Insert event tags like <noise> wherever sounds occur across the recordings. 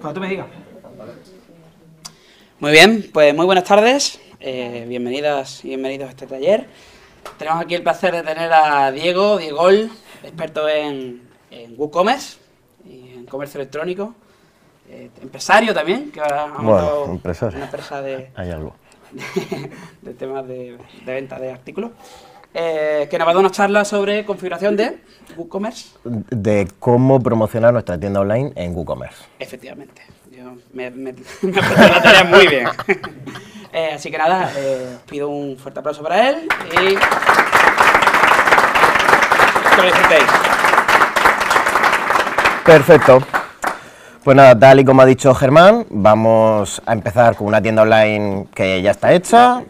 Cuando tú me digas. Muy bien, pues muy buenas tardes. Eh, bienvenidas y bienvenidos a este taller. Tenemos aquí el placer de tener a Diego, Diegol, experto en, en WooCommerce y en comercio electrónico. Eh, empresario también, que ha montado una empresa de, Hay algo. <laughs> de, temas de, de venta de artículos. Eh, que nos va a dar una charla sobre configuración de WooCommerce. De cómo promocionar nuestra tienda online en WooCommerce. Efectivamente. Yo me, me, <laughs> muy bien. <laughs> Eh, así que nada, eh, pido un fuerte aplauso para él y Perfecto. Pues nada, tal y como ha dicho Germán, vamos a empezar con una tienda online que ya está hecha,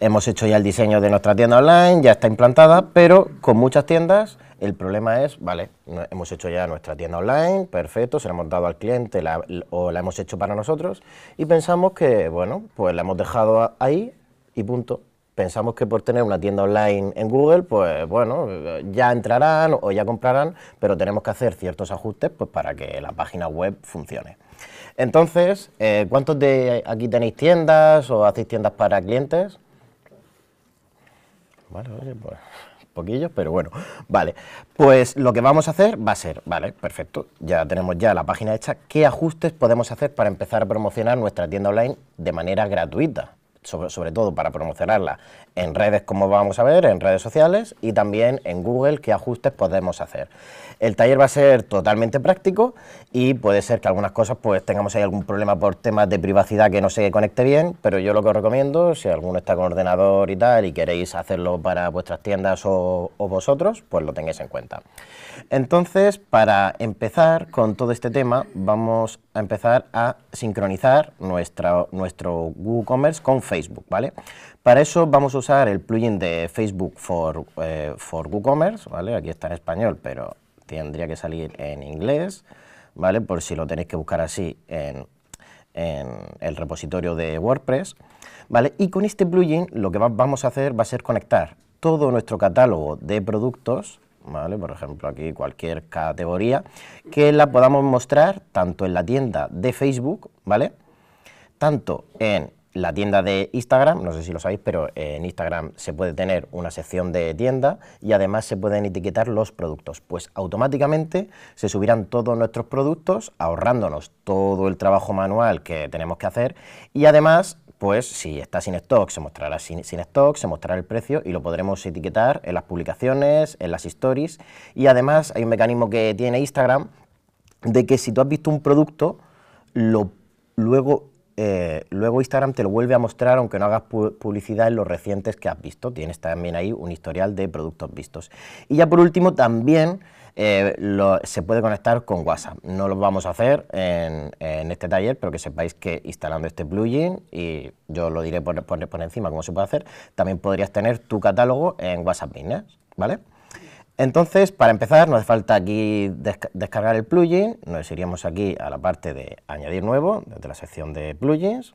Hemos hecho ya el diseño de nuestra tienda online, ya está implantada, pero con muchas tiendas el problema es, vale, hemos hecho ya nuestra tienda online, perfecto, se la hemos dado al cliente o la hemos hecho para nosotros y pensamos que, bueno, pues la hemos dejado ahí y punto. Pensamos que por tener una tienda online en Google, pues bueno, ya entrarán o ya comprarán, pero tenemos que hacer ciertos ajustes pues, para que la página web funcione. Entonces, eh, ¿cuántos de aquí tenéis tiendas o hacéis tiendas para clientes? Vale, pues poquillos, pero bueno, vale. Pues lo que vamos a hacer va a ser, vale, perfecto, ya tenemos ya la página hecha, ¿qué ajustes podemos hacer para empezar a promocionar nuestra tienda online de manera gratuita? sobre, todo para promocionarla en redes, como vamos a ver, en redes sociales y también en Google, qué ajustes podemos hacer. El taller va a ser totalmente práctico y puede ser que algunas cosas pues tengamos ahí algún problema por temas de privacidad que no se conecte bien, pero yo lo que os recomiendo, si alguno está con ordenador y tal y queréis hacerlo para vuestras tiendas o, vosotros, pues lo tengáis en cuenta. Entonces, para empezar con todo este tema, vamos a empezar a sincronizar nuestro WooCommerce con Facebook, ¿vale? Para eso vamos a usar el plugin de Facebook for, eh, for WooCommerce, ¿vale? Aquí está en español, pero tendría que salir en inglés, ¿vale? Por si lo tenéis que buscar así en, el repositorio de WordPress, ¿vale? Y con este plugin lo que vamos a hacer va a ser conectar todo nuestro catálogo de productos, ¿vale? Por ejemplo, aquí cualquier categoría, que la podamos mostrar tanto en la tienda de Facebook, ¿vale? Tanto en la tienda de Instagram, no sé si lo sabéis, pero en Instagram se puede tener una sección de tienda y además se pueden etiquetar los productos. Pues automáticamente se subirán todos nuestros productos, ahorrándonos todo el trabajo manual que tenemos que hacer y además pues si está sin stock se mostrará sin, stock, se mostrará el precio y lo podremos etiquetar en las publicaciones, en las stories y además hay un mecanismo que tiene Instagram de que si tú has visto un producto, lo, luego eh, luego Instagram te lo vuelve a mostrar aunque no hagas publicidad en los recientes que has visto. Tienes también ahí un historial de productos vistos. Y ya por último también eh, se puede conectar con WhatsApp. No lo vamos a hacer en, este taller, pero que sepáis que instalando este plugin, y yo lo diré por, por encima cómo se puede hacer, también podrías tener tu catálogo en WhatsApp Business, ¿vale? Entonces, para empezar, nos hace falta aquí descargar el plugin, nos iríamos aquí a la parte de añadir nuevo, desde la sección de plugins,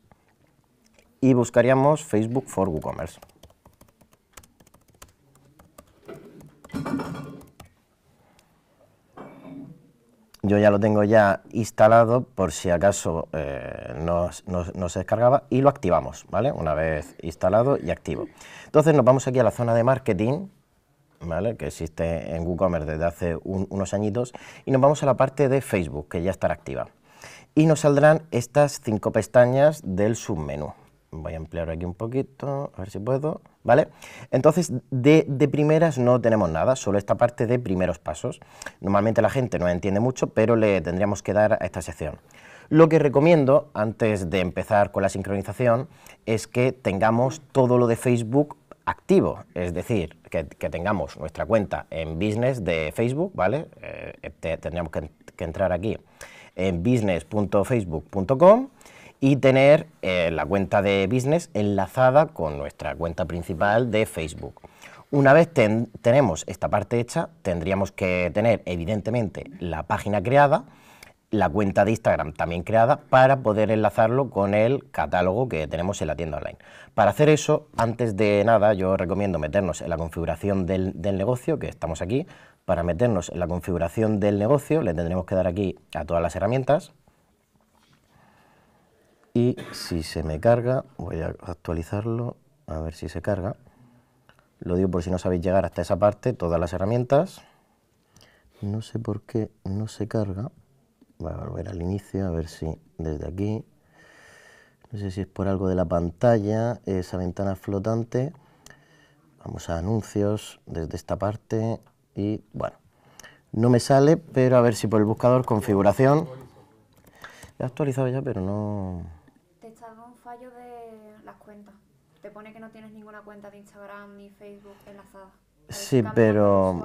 y buscaríamos Facebook for WooCommerce. Yo ya lo tengo ya instalado por si acaso eh, no, no se descargaba y lo activamos, ¿vale? Una vez instalado y activo. Entonces nos vamos aquí a la zona de marketing que existe en WooCommerce desde hace unos añitos, y nos vamos a la parte de Facebook, que ya estará activa. Y nos saldrán estas cinco pestañas del submenú. Voy a emplear aquí un poquito, a ver si puedo, ¿vale? Entonces, de, de primeras no tenemos nada, solo esta parte de primeros pasos. Normalmente la gente no entiende mucho, pero le tendríamos que dar a esta sección. Lo que recomiendo, antes de empezar con la sincronización, es que tengamos todo lo de Facebook activo, es decir, que, tengamos nuestra cuenta en business de Facebook, ¿vale? Eh, tendríamos que, entrar aquí en business.facebook.com y tener eh, la cuenta de business enlazada con nuestra cuenta principal de Facebook. Una vez tenemos esta parte hecha, tendríamos que tener evidentemente la página creada, la cuenta de Instagram también creada para poder enlazarlo con el catálogo que tenemos en la tienda online. Para hacer eso, antes de nada, yo recomiendo meternos en la configuración del, del negocio, que estamos aquí. Para meternos en la configuración del negocio, le tendremos que dar aquí a todas las herramientas. Y si se me carga, voy a actualizarlo, a ver si se carga. Lo digo por si no sabéis llegar hasta esa parte, todas las herramientas. No sé por qué no se carga. Voy a volver al inicio, a ver si desde aquí, no sé si es por algo de la pantalla, esa ventana flotante. Vamos a anuncios desde esta parte y bueno, no me sale, pero a ver si por el buscador configuración. He actualizado ya, pero no... Te está un fallo de las cuentas. Te pone que no tienes ninguna cuenta de Instagram ni Facebook enlazada. Sí, pero...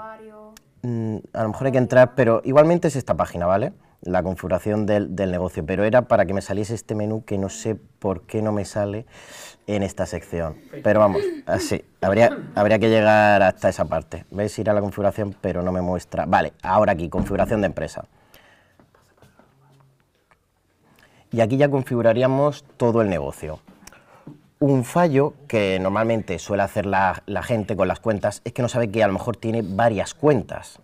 Mm, a lo mejor hay que entrar, pero igualmente es esta página, ¿vale? la configuración del, negocio, pero era para que me saliese este menú que no sé por qué no me sale en esta sección. Pero vamos, así, habría, que llegar hasta esa parte. ¿Veis? Ir a la configuración, pero no me muestra. Vale, ahora aquí, configuración de empresa. Y aquí ya configuraríamos todo el negocio. Un fallo que normalmente suele hacer la, gente con las cuentas es que no sabe que a lo mejor tiene varias cuentas,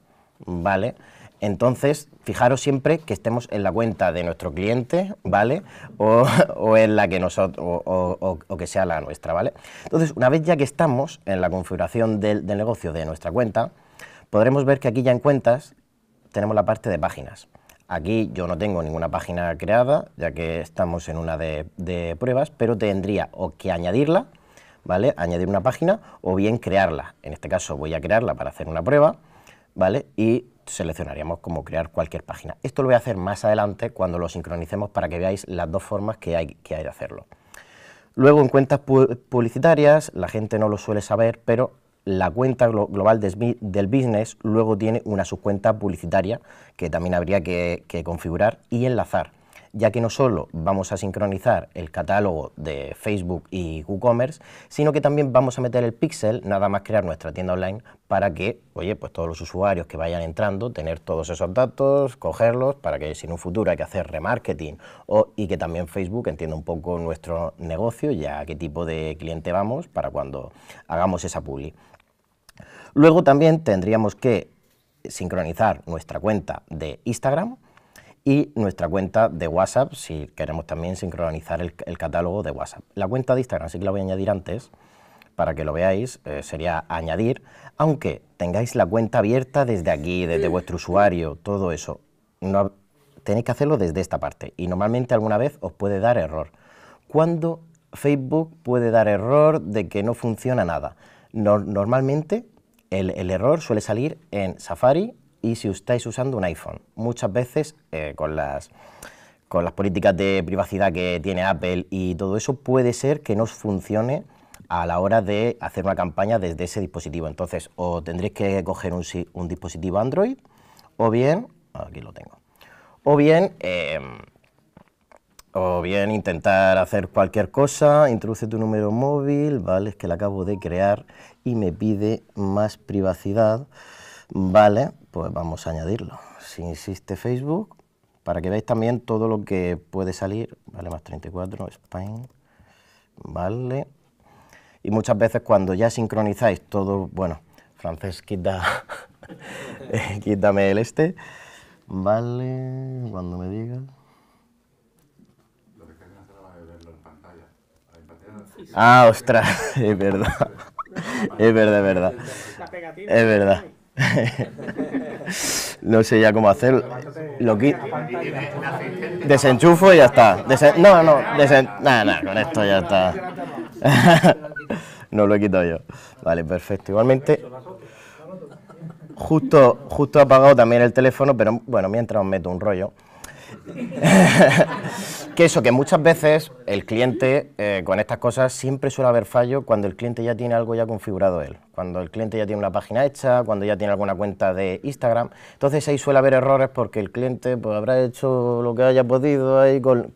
¿vale? vale entonces, fijaros siempre que estemos en la cuenta de nuestro cliente, ¿vale? O, en la que nosotros, o, que sea la nuestra, ¿vale? Entonces, una vez ya que estamos en la configuración del, negocio de nuestra cuenta, podremos ver que aquí ya en cuentas tenemos la parte de páginas. Aquí yo no tengo ninguna página creada, ya que estamos en una de, pruebas, pero tendría o que añadirla, ¿vale? Añadir una página o bien crearla. En este caso voy a crearla para hacer una prueba, ¿vale? Y seleccionaríamos como crear cualquier página. Esto lo voy a hacer más adelante cuando lo sincronicemos para que veáis las dos formas que hay, que de hacerlo. Luego en cuentas publicitarias, la gente no lo suele saber, pero la cuenta global del business luego tiene una subcuenta publicitaria que también habría que configurar y enlazar ya que no solo vamos a sincronizar el catálogo de Facebook y WooCommerce, sino que también vamos a meter el pixel, nada más crear nuestra tienda online, para que, oye, pues todos los usuarios que vayan entrando, tener todos esos datos, cogerlos, para que si en un futuro hay que hacer remarketing o, y que también Facebook entienda un poco nuestro negocio y a qué tipo de cliente vamos para cuando hagamos esa publi. Luego también tendríamos que sincronizar nuestra cuenta de Instagram y nuestra cuenta de WhatsApp, si queremos también sincronizar el, catálogo de WhatsApp. La cuenta de Instagram sí que la voy a añadir antes, para que lo veáis, eh, sería añadir, aunque tengáis la cuenta abierta desde aquí, desde vuestro usuario, todo eso. tenéis que hacerlo desde esta parte y normalmente alguna vez os puede dar error. ¿Cuándo Facebook puede dar error de que no funciona nada? normalmente el error suele salir en Safari y si estáis usando un iPhone. Muchas veces eh, con las con las políticas de privacidad que tiene Apple y todo eso puede ser que no os funcione a la hora de hacer una campaña desde ese dispositivo. Entonces, o tendréis que coger un, dispositivo Android, o bien, aquí lo tengo, o bien, em, o bien intentar hacer cualquier cosa, introduce tu número móvil, vale, es que la acabo de crear y me pide más privacidad, vale, pues vamos a añadirlo. Si insiste Facebook, para que veáis también todo lo que puede salir, vale, más 34, Spain, vale. Y muchas veces cuando ya sincronizáis todo, bueno, francés, quita, <laughs> quítame el este, vale, cuando me digas. Ah, ostras, <laughs> <laughs> es verdad. Es verdad, es verdad. Es verdad. <laughs> no sé ya cómo hacerlo. Lo quito. Desenchufo y ya está. No, No, no, con esto ya está. <laughs> no lo he quitado yo. Vale, perfecto. Igualmente, justo, justo he apagado también el teléfono, pero bueno, mientras os meto un rollo. <laughs> que eso, que muchas veces el cliente eh, con estas cosas siempre suele haber fallo cuando el cliente ya tiene algo ya configurado él, cuando el cliente ya tiene una página hecha, cuando ya tiene alguna cuenta de Instagram. Entonces ahí suele haber errores porque el cliente pues, habrá hecho lo que haya podido ahí con,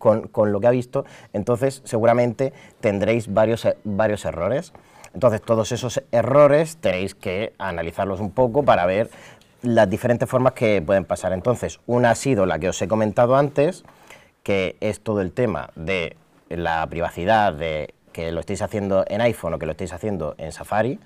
lo que ha visto. Entonces seguramente tendréis varios, eh, varios errores. Entonces todos esos errores tenéis que analizarlos un poco para ver las diferentes formas que pueden pasar. Entonces, una ha sido la que os he comentado antes, que es todo el tema de la privacidad, de que lo estéis haciendo en iPhone o que lo estéis haciendo en Safari,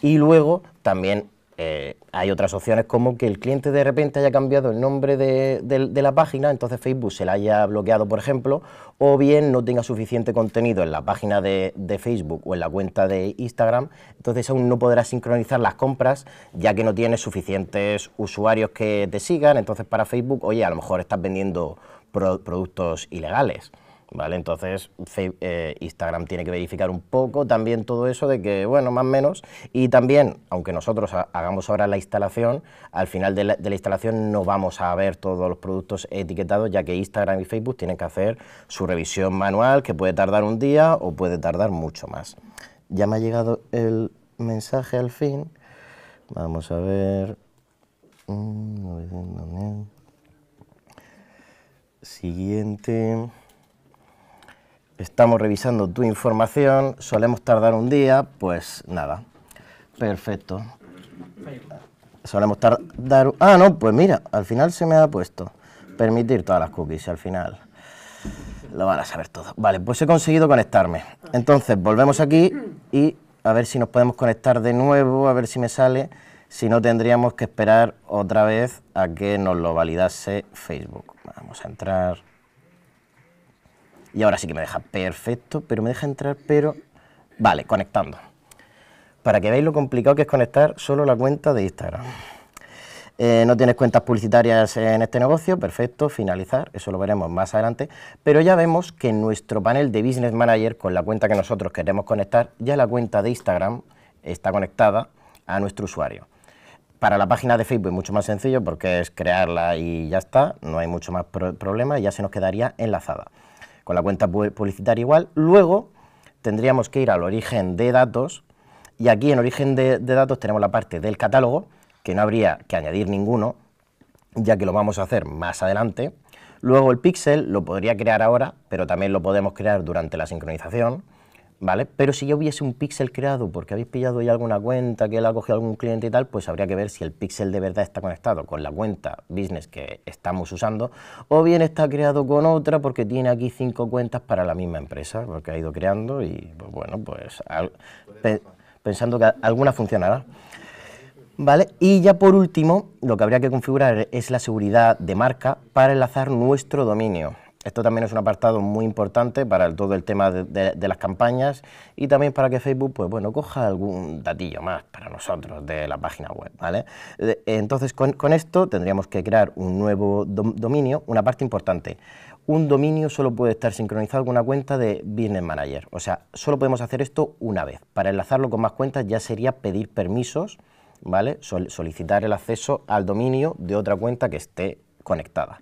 y luego también eh, hay otras opciones como que el cliente de repente haya cambiado el nombre de, la página, entonces Facebook se la haya bloqueado, por ejemplo, o bien no tenga suficiente contenido en la página de, Facebook o en la cuenta de Instagram, entonces aún no podrá sincronizar las compras ya que no tienes suficientes usuarios que te sigan, entonces para Facebook, oye, a lo mejor estás vendiendo productos ilegales. ¿vale? Entonces, eh, Instagram tiene que verificar un poco también todo eso de que, bueno, más o menos, y también, aunque nosotros hagamos ahora la instalación, al final de la, instalación no vamos a ver todos los productos etiquetados, ya que Instagram y Facebook tienen que hacer su revisión manual, que puede tardar un día o puede tardar mucho más. Ya me ha llegado el mensaje al fin. Vamos a ver... Mm, Siguiente estamos revisando tu información, solemos tardar un día, pues nada. Perfecto. Solemos tardar... Ah, no, pues mira, al final se me ha puesto permitir todas las cookies al final. Lo van a saber todo. Vale, pues he conseguido conectarme. Entonces, volvemos aquí y a ver si nos podemos conectar de nuevo, a ver si me sale. Si no, tendríamos que esperar otra vez a que nos lo validase Facebook. Vamos a entrar y ahora sí que me deja perfecto, pero me deja entrar, pero... Vale, conectando. Para que veáis lo complicado que es conectar solo la cuenta de Instagram. Eh, no tienes cuentas publicitarias en este negocio, perfecto, finalizar, eso lo veremos más adelante, pero ya vemos que en nuestro panel de Business Manager, con la cuenta que nosotros queremos conectar, ya la cuenta de Instagram está conectada a nuestro usuario. Para la página de Facebook es mucho más sencillo porque es crearla y ya está, no hay mucho más problema y ya se nos quedaría enlazada con la cuenta publicitaria igual. Luego tendríamos que ir al origen de datos y aquí en origen de, de datos tenemos la parte del catálogo, que no habría que añadir ninguno, ya que lo vamos a hacer más adelante. Luego el píxel lo podría crear ahora, pero también lo podemos crear durante la sincronización. ¿vale? Pero si ya hubiese un píxel creado porque habéis pillado ya alguna cuenta que la ha cogido algún cliente y tal, pues habría que ver si el píxel de verdad está conectado con la cuenta business que estamos usando o bien está creado con otra porque tiene aquí cinco cuentas para la misma empresa, porque ha ido creando y pues, bueno, pues pensando que alguna funcionará. ¿Vale? Y ya por último, lo que habría que configurar es la seguridad de marca para enlazar nuestro dominio. Esto también es un apartado muy importante para todo el tema de, las campañas y también para que Facebook, pues bueno, coja algún datillo más para nosotros de la página web, ¿vale? Eh, entonces, con, esto tendríamos que crear un nuevo dominio, una parte importante. Un dominio solo puede estar sincronizado con una cuenta de Business Manager, o sea, solo podemos hacer esto una vez. Para enlazarlo con más cuentas ya sería pedir permisos, ¿vale? solicitar el acceso al dominio de otra cuenta que esté conectada.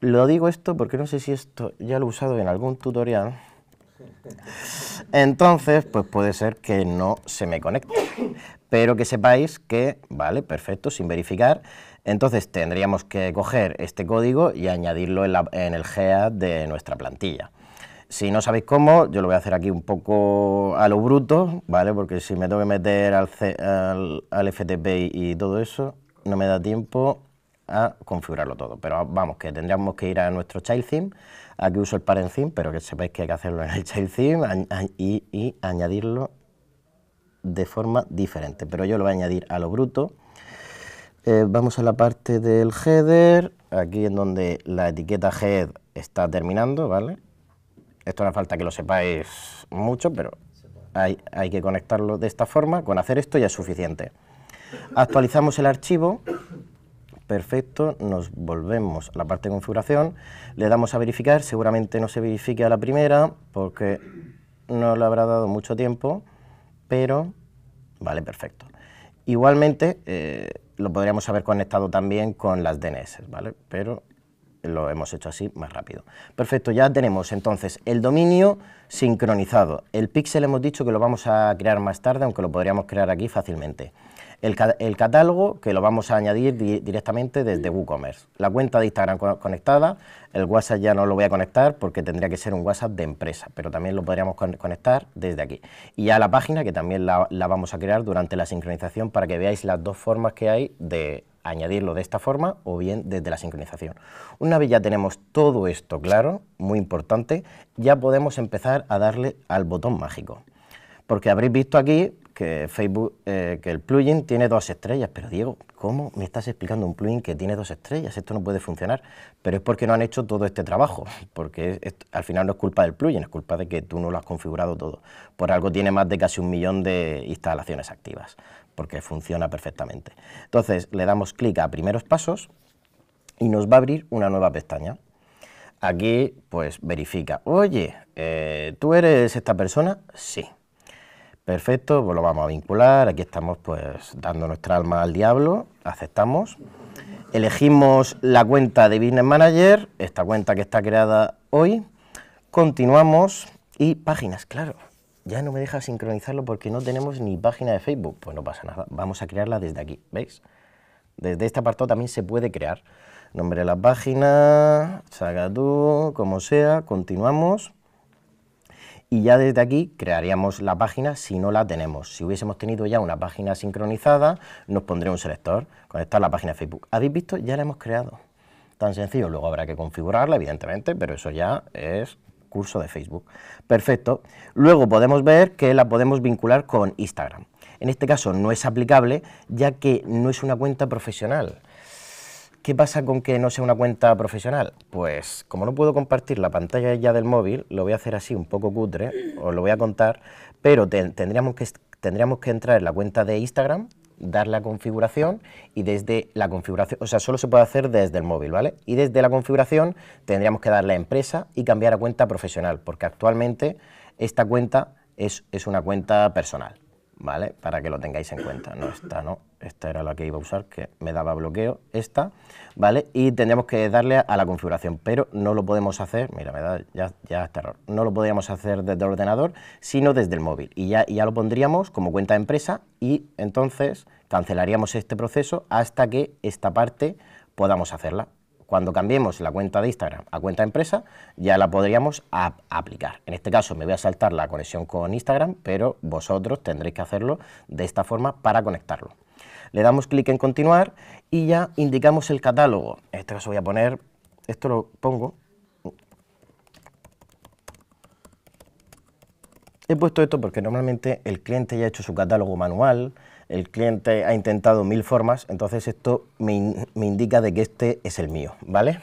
Lo digo esto porque no sé si esto ya lo he usado en algún tutorial. <laughs> Entonces, pues puede ser que no se me conecte. Pero que sepáis que, vale, perfecto, sin verificar. Entonces tendríamos que coger este código y añadirlo en, el GEA de nuestra plantilla. Si no sabéis cómo, yo lo voy a hacer aquí un poco a lo bruto, ¿vale? Porque si me tengo que meter al, al FTP y todo eso, no me da tiempo a configurarlo todo. Pero vamos, que tendríamos que ir a nuestro child theme, aquí uso el parent theme, pero que sepáis que hay que hacerlo en el child theme y, añadirlo de forma diferente. Pero yo lo voy a añadir a lo bruto. Eh, vamos a la parte del header, aquí en donde la etiqueta head está terminando, ¿vale? Esto no falta que lo sepáis mucho, pero hay que conectarlo de esta forma. Con hacer esto ya es suficiente. Actualizamos el archivo perfecto, nos volvemos a la parte de configuración, le damos a verificar, seguramente no se verifique a la primera porque no le habrá dado mucho tiempo, pero vale, perfecto. Igualmente eh, lo podríamos haber conectado también con las DNS, ¿vale? Pero lo hemos hecho así más rápido. Perfecto, ya tenemos entonces el dominio sincronizado. El píxel hemos dicho que lo vamos a crear más tarde, aunque lo podríamos crear aquí fácilmente el, catálogo, que lo vamos a añadir directamente desde mm. WooCommerce. La cuenta de Instagram conectada, el WhatsApp ya no lo voy a conectar porque tendría que ser un WhatsApp de empresa, pero también lo podríamos conectar desde aquí. Y ya la página, que también la, la vamos a crear durante la sincronización para que veáis las dos formas que hay de añadirlo de esta forma o bien desde la sincronización. Una vez ya tenemos todo esto claro, muy importante, ya podemos empezar a darle al botón mágico. Porque habréis visto aquí que Facebook, eh, que el plugin tiene dos estrellas, pero Diego, ¿cómo me estás explicando un plugin que tiene dos estrellas? Esto no puede funcionar, pero es porque no han hecho todo este trabajo, porque al final no es culpa del plugin, es culpa de que tú no lo has configurado todo. Por algo tiene más de casi un millón de instalaciones activas, porque funciona perfectamente. Entonces le damos clic a primeros pasos y nos va a abrir una nueva pestaña aquí pues verifica, oye, eh, ¿tú eres esta persona? Sí, Perfecto, pues lo vamos a vincular, aquí estamos pues dando nuestra alma al diablo, aceptamos. Elegimos la cuenta de Business Manager, esta cuenta que está creada hoy. Continuamos y páginas, claro. Ya no me deja sincronizarlo porque no tenemos ni página de Facebook. Pues no pasa nada, vamos a crearla desde aquí, ¿veis? Desde este apartado también se puede crear. Nombre de la página, saca como sea, continuamos y ya desde aquí crearíamos la página si no la tenemos. Si hubiésemos tenido ya una página sincronizada, nos pondría un selector, conectar la página de Facebook. ¿Habéis visto? Ya la hemos creado. Tan sencillo, luego habrá que configurarla, evidentemente, pero eso ya es curso de Facebook. Perfecto. Luego podemos ver que la podemos vincular con Instagram. En este caso no es aplicable, ya que no es una cuenta profesional. ¿Qué pasa con que no sea una cuenta profesional? Pues como no puedo compartir la pantalla ya del móvil, lo voy a hacer así un poco cutre, os lo voy a contar, pero tendríamos, que, tendríamos que entrar en la cuenta de Instagram, dar la configuración y desde la configuración, o sea, solo se puede hacer desde el móvil, ¿vale? Y desde la configuración tendríamos que dar la empresa y cambiar a cuenta profesional, porque actualmente esta cuenta es, es una cuenta personal. ¿vale? Para que lo tengáis en cuenta. No, esta no, esta era la que iba a usar, que me daba bloqueo, esta, ¿vale? Y tendríamos que darle a la configuración, pero no lo podemos hacer, mira, ya, ya este no lo podíamos hacer desde el ordenador, sino desde el móvil. Y ya, ya lo pondríamos como cuenta de empresa y entonces cancelaríamos este proceso hasta que esta parte podamos hacerla. Cuando cambiemos la cuenta de Instagram a cuenta empresa, ya la podríamos aplicar. En este caso me voy a saltar la conexión con Instagram, pero vosotros tendréis que hacerlo de esta forma para conectarlo. Le damos clic en continuar y ya indicamos el catálogo. En este caso voy a poner, esto lo pongo. He puesto esto porque normalmente el cliente ya ha hecho su catálogo manual, el cliente ha intentado mil formas, entonces esto me, indica de que este es el mío, ¿vale?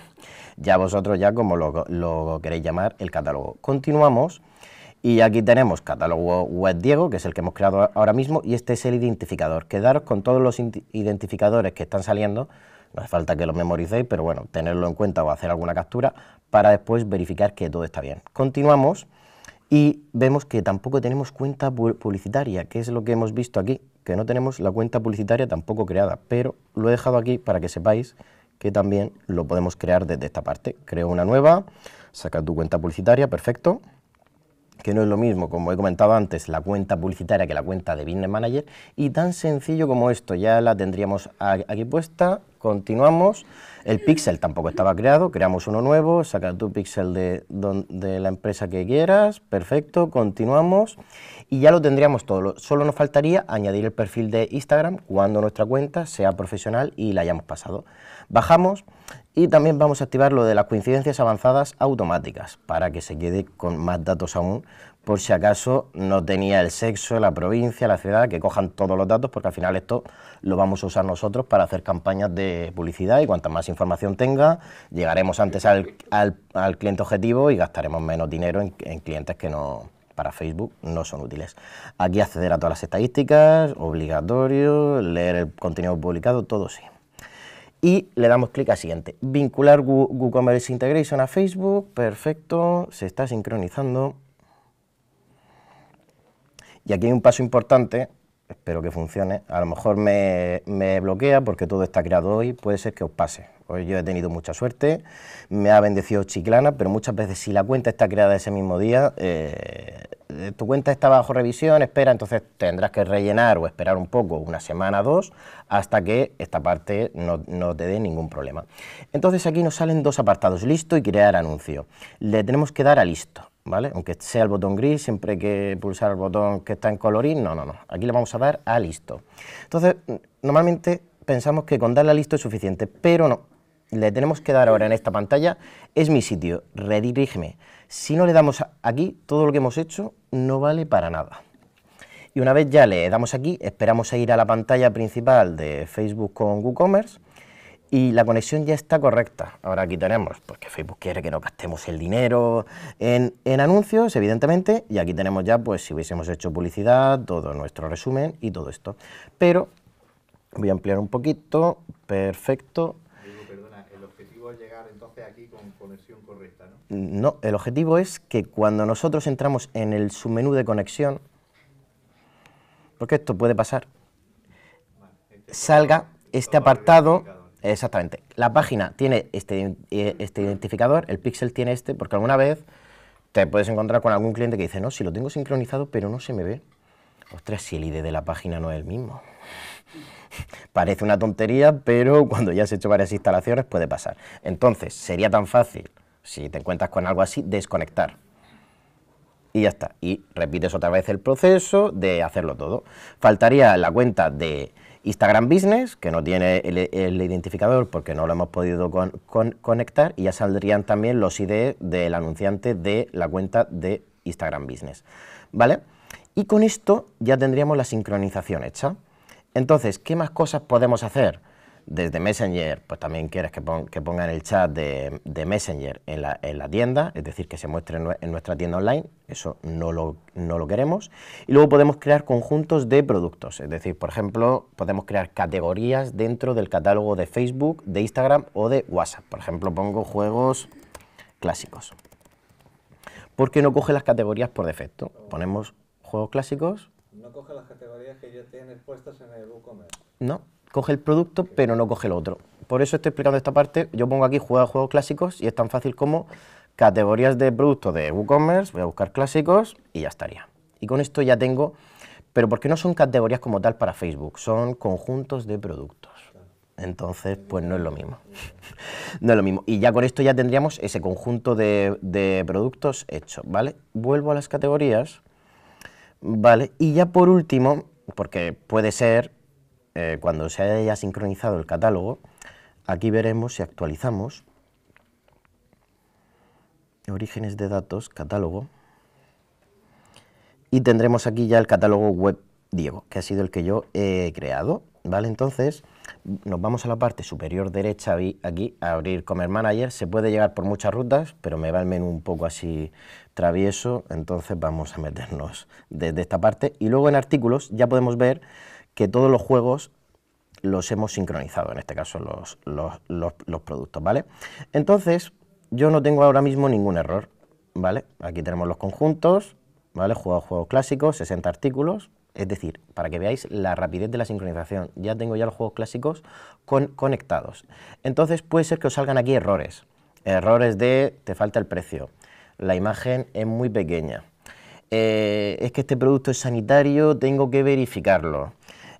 Ya vosotros ya como lo, lo queréis llamar el catálogo. Continuamos y aquí tenemos catálogo web Diego, que es el que hemos creado ahora mismo, y este es el identificador. Quedaros con todos los identificadores que están saliendo, no hace falta que los memoricéis, pero bueno, tenerlo en cuenta o hacer alguna captura para después verificar que todo está bien. Continuamos y vemos que tampoco tenemos cuenta publicitaria, que es lo que hemos visto aquí, que no tenemos la cuenta publicitaria tampoco creada, pero lo he dejado aquí para que sepáis que también lo podemos crear desde esta parte. Creo una nueva, saca tu cuenta publicitaria, perfecto, que no es lo mismo, como he comentado antes, la cuenta publicitaria que la cuenta de Business Manager, y tan sencillo como esto, ya la tendríamos aquí puesta, continuamos, el pixel tampoco estaba creado, creamos uno nuevo, saca tu pixel de, de la empresa que quieras, perfecto, continuamos, y ya lo tendríamos todo. Solo nos faltaría añadir el perfil de Instagram cuando nuestra cuenta sea profesional y la hayamos pasado. Bajamos y también vamos a activar lo de las coincidencias avanzadas automáticas para que se quede con más datos aún por si acaso no tenía el sexo, la provincia, la ciudad, que cojan todos los datos porque al final esto lo vamos a usar nosotros para hacer campañas de publicidad y cuanta más información tenga llegaremos antes al, cliente objetivo y gastaremos menos dinero en clientes que no para Facebook no son útiles. Aquí acceder a todas las estadísticas, obligatorio, leer el contenido publicado, todo sí. Y le damos clic a siguiente. Vincular WooCommerce Integration a Facebook. Perfecto, se está sincronizando. Y aquí hay un paso importante espero que funcione. A lo mejor me, bloquea porque todo está creado hoy, puede ser que os pase. Hoy yo he tenido mucha suerte, me ha bendecido Chiclana, pero muchas veces si la cuenta está creada ese mismo día, eh, tu cuenta está bajo revisión, espera, entonces tendrás que rellenar o esperar un poco, una semana, dos, hasta que esta parte no te dé ningún problema. Entonces aquí nos salen dos apartados, listo y crear anuncio. Le tenemos que dar a listo. Aunque sea el botón gris, siempre hay que pulsar el botón que está en colorín, no, no, no, aquí le vamos a dar a listo. Entonces, normalmente pensamos que con darle a listo es suficiente, pero no, le tenemos que dar ahora en esta pantalla, es mi sitio, redirígeme. Si no le damos aquí, todo lo que hemos hecho no vale para nada. Y una vez ya le damos aquí, esperamos a ir a la pantalla principal de Facebook con WooCommerce, y la conexión ya está correcta. Ahora aquí tenemos, porque Facebook quiere que no gastemos el dinero en, anuncios, evidentemente, y aquí tenemos ya, pues si hubiésemos hecho publicidad, todo nuestro resumen y todo esto. Pero voy a ampliar un poquito, perfecto. perdona, el objetivo es llegar entonces aquí con conexión correcta, ¿no? No, el objetivo es que cuando nosotros entramos en el submenú de conexión, porque esto puede pasar, este salga este apartado Exactamente. La página tiene este, eh, este, identificador, el pixel tiene este, porque alguna vez te puedes encontrar con algún cliente que dice, no, si lo tengo sincronizado, pero no se me ve. Ostras, si el ID de la página no es el mismo. <laughs> Parece una tontería, pero cuando ya has hecho varias instalaciones puede pasar. Entonces, sería tan fácil, si te encuentras con algo así, desconectar. Y ya está. Y repites otra vez el proceso de hacerlo todo. Faltaría la cuenta de Instagram Business, que no tiene el, identificador porque no lo hemos podido conectar, y ya saldrían también los ID del anunciante de la cuenta de Instagram Business. ¿Vale? Y con esto ya tendríamos la sincronización hecha. Entonces, ¿qué más cosas podemos hacer? desde Messenger, pues también quieres que, pongan el chat de, Messenger en la, tienda, es decir, que se muestre en nuestra tienda online, eso no lo, no lo queremos. Y luego podemos crear conjuntos de productos, es decir, por ejemplo, podemos crear categorías dentro del catálogo de Facebook, de Instagram o de WhatsApp. Por ejemplo, pongo juegos clásicos. ¿Por qué no coge las categorías por defecto? Ponemos juegos clásicos. No coge las categorías que ya tienes puestas en el WooCommerce. No, coge el producto, pero no coge el otro. Por eso estoy explicando esta parte. Yo pongo aquí juegos clásicos y es tan fácil como categorías de productos de WooCommerce, voy a buscar clásicos y ya estaría. Y con esto ya tengo, pero porque no son categorías como tal para Facebook, son conjuntos de productos. Entonces, pues no es lo mismo. <laughs> no es lo mismo. Y ya con esto ya tendríamos ese conjunto de, productos hecho, ¿vale? Vuelvo a las categorías, ¿vale? Y ya por último, porque puede ser eh, cuando se haya sincronizado el catálogo, aquí veremos si actualizamos orígenes de datos, catálogo, y tendremos aquí ya el catálogo web Diego, que ha sido el que yo he creado, ¿vale? Entonces, nos vamos a la parte superior derecha aquí, a abrir Commerce Manager, se puede llegar por muchas rutas, pero me va el menú un poco así travieso, entonces vamos a meternos desde esta parte, y luego en artículos ya podemos ver que todos los juegos los hemos sincronizado, en este caso los, productos, ¿vale? Entonces, yo no tengo ahora mismo ningún error, ¿vale? Aquí tenemos los conjuntos, ¿vale? Juegos, juegos clásicos, 60 artículos, es decir, para que veáis la rapidez de la sincronización, ya tengo ya los juegos clásicos conectados. Entonces puede ser que os salgan aquí errores, errores de te falta el precio, la imagen es muy pequeña, eh, es que este producto es sanitario, tengo que verificarlo,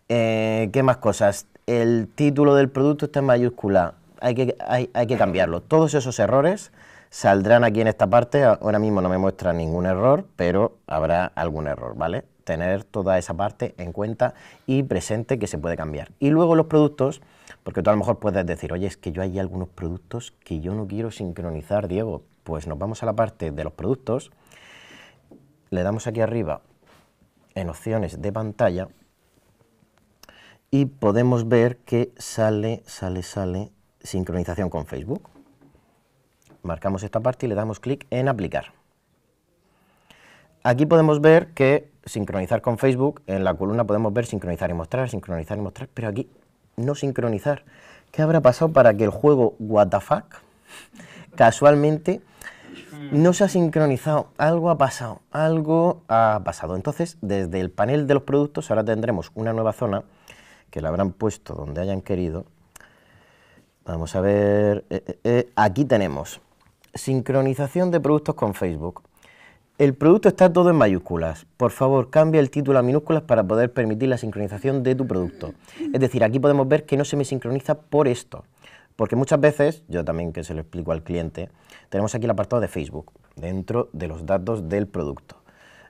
eh, ¿Qué más cosas? El título del producto está en mayúscula. Hay que, hay, hay que cambiarlo. Todos esos errores saldrán aquí en esta parte. Ahora mismo no me muestra ningún error, pero habrá algún error, ¿vale? Tener toda esa parte en cuenta y presente que se puede cambiar. Y luego los productos, porque tú a lo mejor puedes decir, oye, es que yo hay algunos productos que yo no quiero sincronizar, Diego. Pues nos vamos a la parte de los productos, le damos aquí arriba en opciones de pantalla y podemos ver que sale, sale, sale sincronización con Facebook. Marcamos esta parte y le damos clic en aplicar. Aquí podemos ver que sincronizar con Facebook, en la columna podemos ver sincronizar y mostrar, sincronizar y mostrar, pero aquí no sincronizar. ¿Qué habrá pasado para que el juego WTF <laughs> casualmente no se ha sincronizado? Algo ha pasado, algo ha pasado. Entonces, desde el panel de los productos ahora tendremos una nueva zona que la habrán puesto donde hayan querido. Vamos a ver, eh, eh, eh, aquí tenemos sincronización de productos con Facebook. El producto está todo en mayúsculas. Por favor, cambia el título a minúsculas para poder permitir la sincronización de tu producto. Es decir, aquí podemos ver que no se me sincroniza por esto. Porque muchas veces, yo también que se lo explico al cliente, tenemos aquí el apartado de Facebook, dentro de los datos del producto.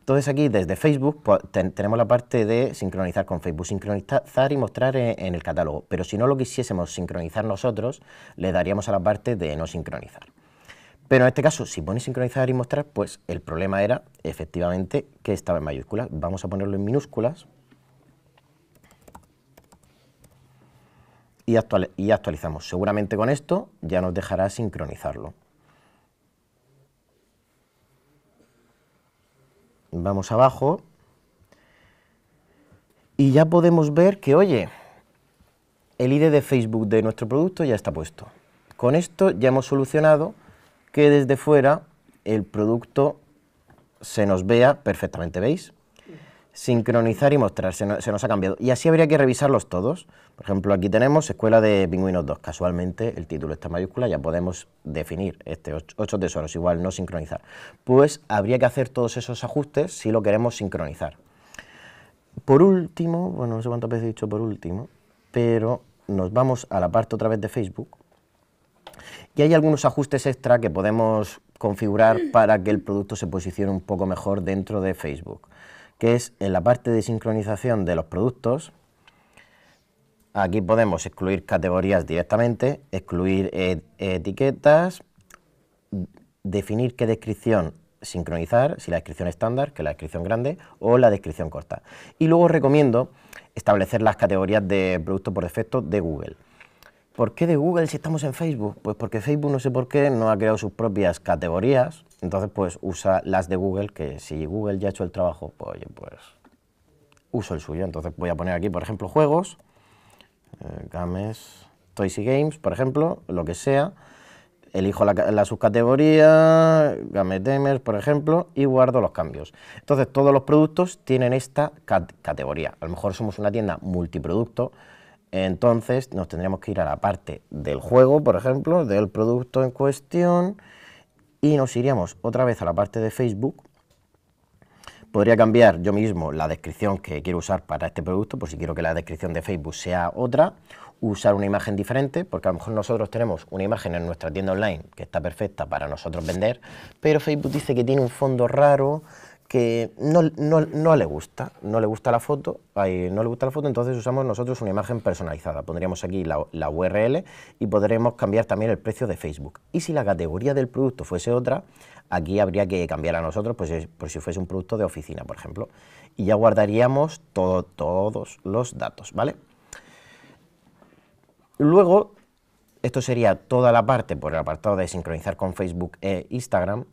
Entonces aquí desde Facebook pues, tenemos la parte de sincronizar con Facebook, sincronizar y mostrar e-, en, el catálogo, pero si no lo quisiésemos sincronizar nosotros, le daríamos a la parte de no sincronizar. Pero en este caso, si pone sincronizar y mostrar, pues el problema era efectivamente que estaba en mayúsculas. Vamos a ponerlo en minúsculas y actualizamos. Seguramente con esto ya nos dejará sincronizarlo. vamos abajo, y ya podemos ver que, oye, el ID de Facebook de nuestro producto ya está puesto. Con esto ya hemos solucionado que desde fuera el producto se nos vea perfectamente, ¿veis? sincronizar y mostrar, se nos, ha cambiado. Y así habría que revisarlos todos. Por ejemplo, aquí tenemos Escuela de Pingüinos 2. Casualmente el título está en mayúscula, ya podemos definir este 8 tesoros, igual no sincronizar. Pues habría que hacer todos esos ajustes si lo queremos sincronizar. Por último, bueno, no sé cuántas veces he dicho por último, pero nos vamos a la parte otra vez de Facebook. Y hay algunos ajustes extra que podemos configurar para que el producto se posicione un poco mejor dentro de Facebook que es en la parte de sincronización de los productos. Aquí podemos excluir categorías directamente, excluir e, etiquetas, definir qué descripción sincronizar, si la descripción estándar, que es la descripción grande, o la descripción corta. Y luego recomiendo establecer las categorías de productos por defecto de Google. ¿Por qué de Google si estamos en Facebook? Pues porque Facebook no sé por qué no ha creado sus propias categorías entonces, pues usa las de Google, que si Google ya ha hecho el trabajo, pues, pues uso el suyo. Entonces voy a poner aquí, por ejemplo, juegos, eh, games, toys y games, por ejemplo, lo que sea. Elijo la, subcategoría, games Demers por ejemplo, y guardo los cambios. Entonces todos los productos tienen esta categoría. A lo mejor somos una tienda multiproducto, entonces nos tendríamos que ir a la parte del juego, por ejemplo, del producto en cuestión y nos iríamos otra vez a la parte de Facebook. Podría cambiar yo mismo la descripción que quiero usar para este producto, por si quiero que la descripción de Facebook sea otra, usar una imagen diferente, porque a lo mejor nosotros tenemos una imagen en nuestra tienda online que está perfecta para nosotros vender, pero Facebook dice que tiene un fondo raro, que no, no, le gusta, no le gusta la foto, no le gusta la foto, entonces usamos nosotros una imagen personalizada. Pondríamos aquí la, URL y podremos cambiar también el precio de Facebook. Y si la categoría del producto fuese otra, aquí habría que cambiar a nosotros pues, eh, por si fuese un producto de oficina, por ejemplo. Y ya guardaríamos todos los datos, ¿vale? Luego, esto sería toda la parte por el apartado de sincronizar con Facebook e Instagram.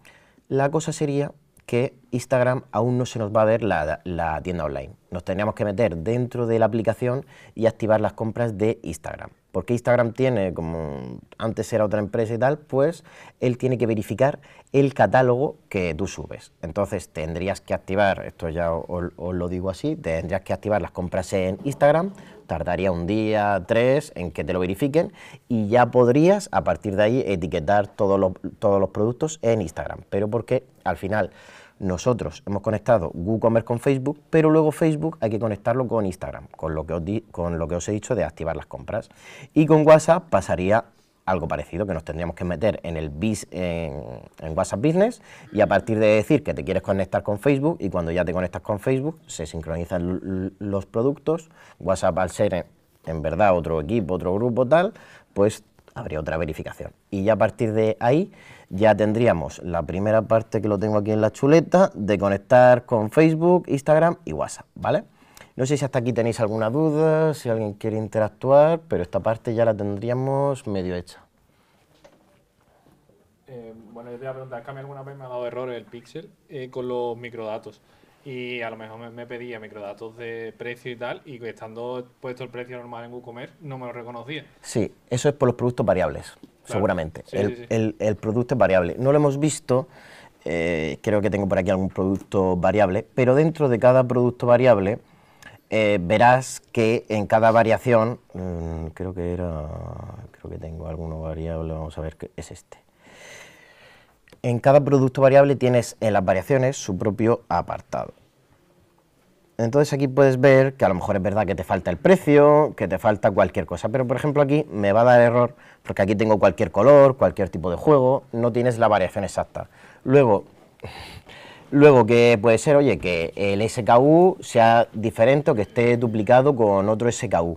La cosa sería que Instagram aún no se nos va a ver la, tienda online. Nos tendríamos que meter dentro de la aplicación y activar las compras de Instagram. Porque Instagram tiene, como antes era otra empresa y tal, pues él tiene que verificar el catálogo que tú subes. Entonces tendrías que activar, esto ya os, lo digo así, tendrías que activar las compras en Instagram, tardaría un día, tres, en que te lo verifiquen y ya podrías a partir de ahí etiquetar todos todos los productos en Instagram. Pero porque al final nosotros hemos conectado WooCommerce con Facebook, pero luego Facebook hay que conectarlo con Instagram, con lo que os, he dicho de activar las compras. Y con WhatsApp pasaría algo parecido, que nos tendríamos que meter en el WhatsApp Business y a partir de decir que te quieres conectar con Facebook y cuando ya te conectas con Facebook se sincronizan los productos, WhatsApp al ser en, verdad otro equipo, otro grupo tal, pues habría otra verificación. Y ya a partir de ahí ya tendríamos la primera parte que lo tengo aquí en la chuleta de conectar con Facebook, Instagram y WhatsApp, ¿vale? No sé si hasta aquí tenéis alguna duda, si alguien quiere interactuar, pero esta parte ya la tendríamos medio hecha. Eh, bueno, yo te voy a preguntar, que a mí alguna vez me ha dado error el Pixel eh, con los microdatos y a lo mejor me, me, pedía microdatos de precio y tal, y estando puesto el precio normal en WooCommerce, no me lo reconocía. Sí, eso es por los productos variables seguramente. el, producto es variable. No lo hemos visto, eh, creo que tengo por aquí algún producto variable, pero dentro de cada producto variable eh, verás que en cada variación, mm, creo que era, creo que tengo alguno variable, vamos a ver, qué es este. En cada producto variable tienes en las variaciones su propio apartado. Entonces aquí puedes ver que a lo mejor es verdad que te falta el precio, que te falta cualquier cosa, pero por ejemplo aquí me va a dar error porque aquí tengo cualquier color, cualquier tipo de juego, no tienes la variación exacta. Luego, <laughs> luego que puede ser, oye, que el SKU sea diferente o que esté duplicado con otro SKU,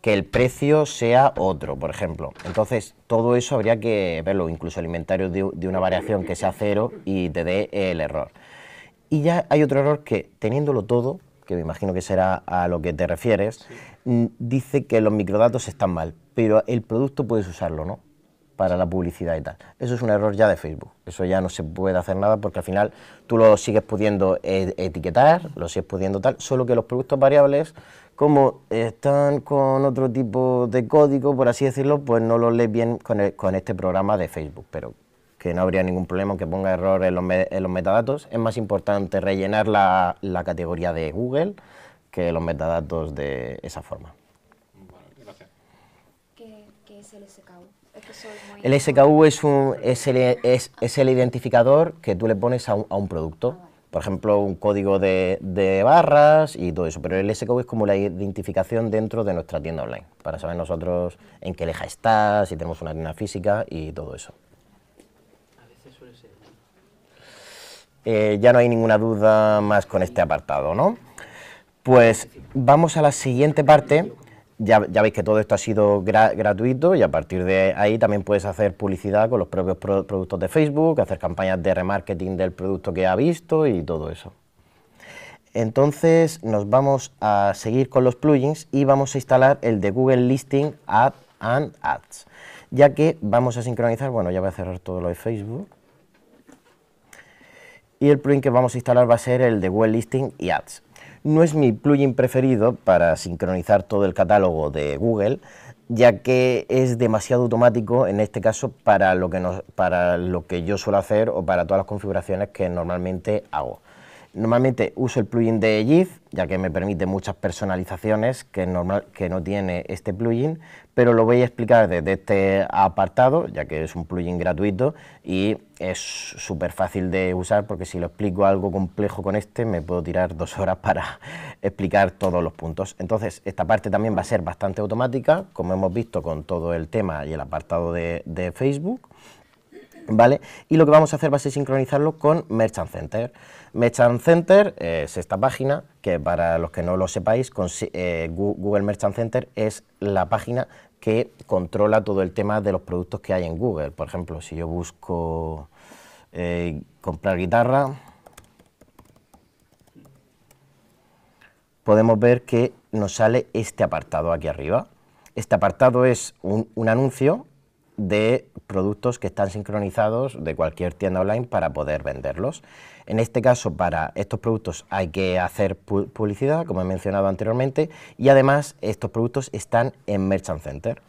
que el precio sea otro, por ejemplo. Entonces todo eso habría que verlo, incluso el inventario de, de una variación que sea cero y te dé el error. Y ya hay otro error que teniéndolo todo que me imagino que será a lo que te refieres, mm, dice que los microdatos están mal, pero el producto puedes usarlo, ¿no? Para la publicidad y tal. Eso es un error ya de Facebook. Eso ya no se puede hacer nada porque al final tú lo sigues pudiendo e, etiquetar, lo sigues pudiendo tal, solo que los productos variables, como están con otro tipo de código, por así decirlo, pues no los lees bien con, con este programa de Facebook. Pero que no habría ningún problema que ponga error en los, metadatos. Es más importante rellenar la, categoría de Google que los metadatos de esa forma. ¿Qué, es el SKU? Es el SKU es, un, es, el, es, el identificador que tú le pones a un, producto. Ah, Por ejemplo, un código de, de, barras y todo eso. Pero el SKU es como la identificación dentro de nuestra tienda online, para saber nosotros en qué leja está, si tenemos una tienda física y todo eso. Eh, ya no hay ninguna duda más con este apartado, ¿no? Pues vamos a la siguiente parte, ya, veis que todo esto ha sido gratuito y a partir de ahí también puedes hacer publicidad con los propios productos de Facebook, hacer campañas de remarketing del producto que ha visto y todo eso. Entonces nos vamos a seguir con los plugins y vamos a instalar el de Google Listing Ad and Ads, ya que vamos a sincronizar, bueno ya voy a cerrar todo lo de Facebook, y el plugin que vamos a instalar va a ser el de Web Listing y Ads. No es mi plugin preferido para sincronizar todo el catálogo de Google, ya que es demasiado automático en este caso para lo que, para lo que yo suelo hacer o para todas las configuraciones que normalmente hago. Normalmente uso el plugin de GIF, ya que me permite muchas personalizaciones que, normal, que no tiene este plugin, pero lo voy a explicar desde este apartado, ya que es un plugin gratuito y es súper fácil de usar porque si lo explico algo complejo con este me puedo tirar dos <laughs> horas para explicar todos los puntos. Entonces esta parte también va a ser bastante automática, como hemos visto con todo el tema y el apartado de, Facebook, ¿vale? Y lo que vamos a hacer va a ser sincronizarlo con Merchant Center. Merchant Center eh, es esta página que para los que no lo sepáis, eh, Google Merchant Center es la página que controla todo el tema de los productos que hay en Google. Por ejemplo, si yo busco eh, comprar guitarra, podemos ver que nos sale este apartado aquí arriba. Este apartado es un anuncio de productos que están sincronizados de cualquier tienda online para poder venderlos. En este caso, para estos productos hay que hacer publicidad, como he mencionado anteriormente, y además estos productos están en Merchant Center.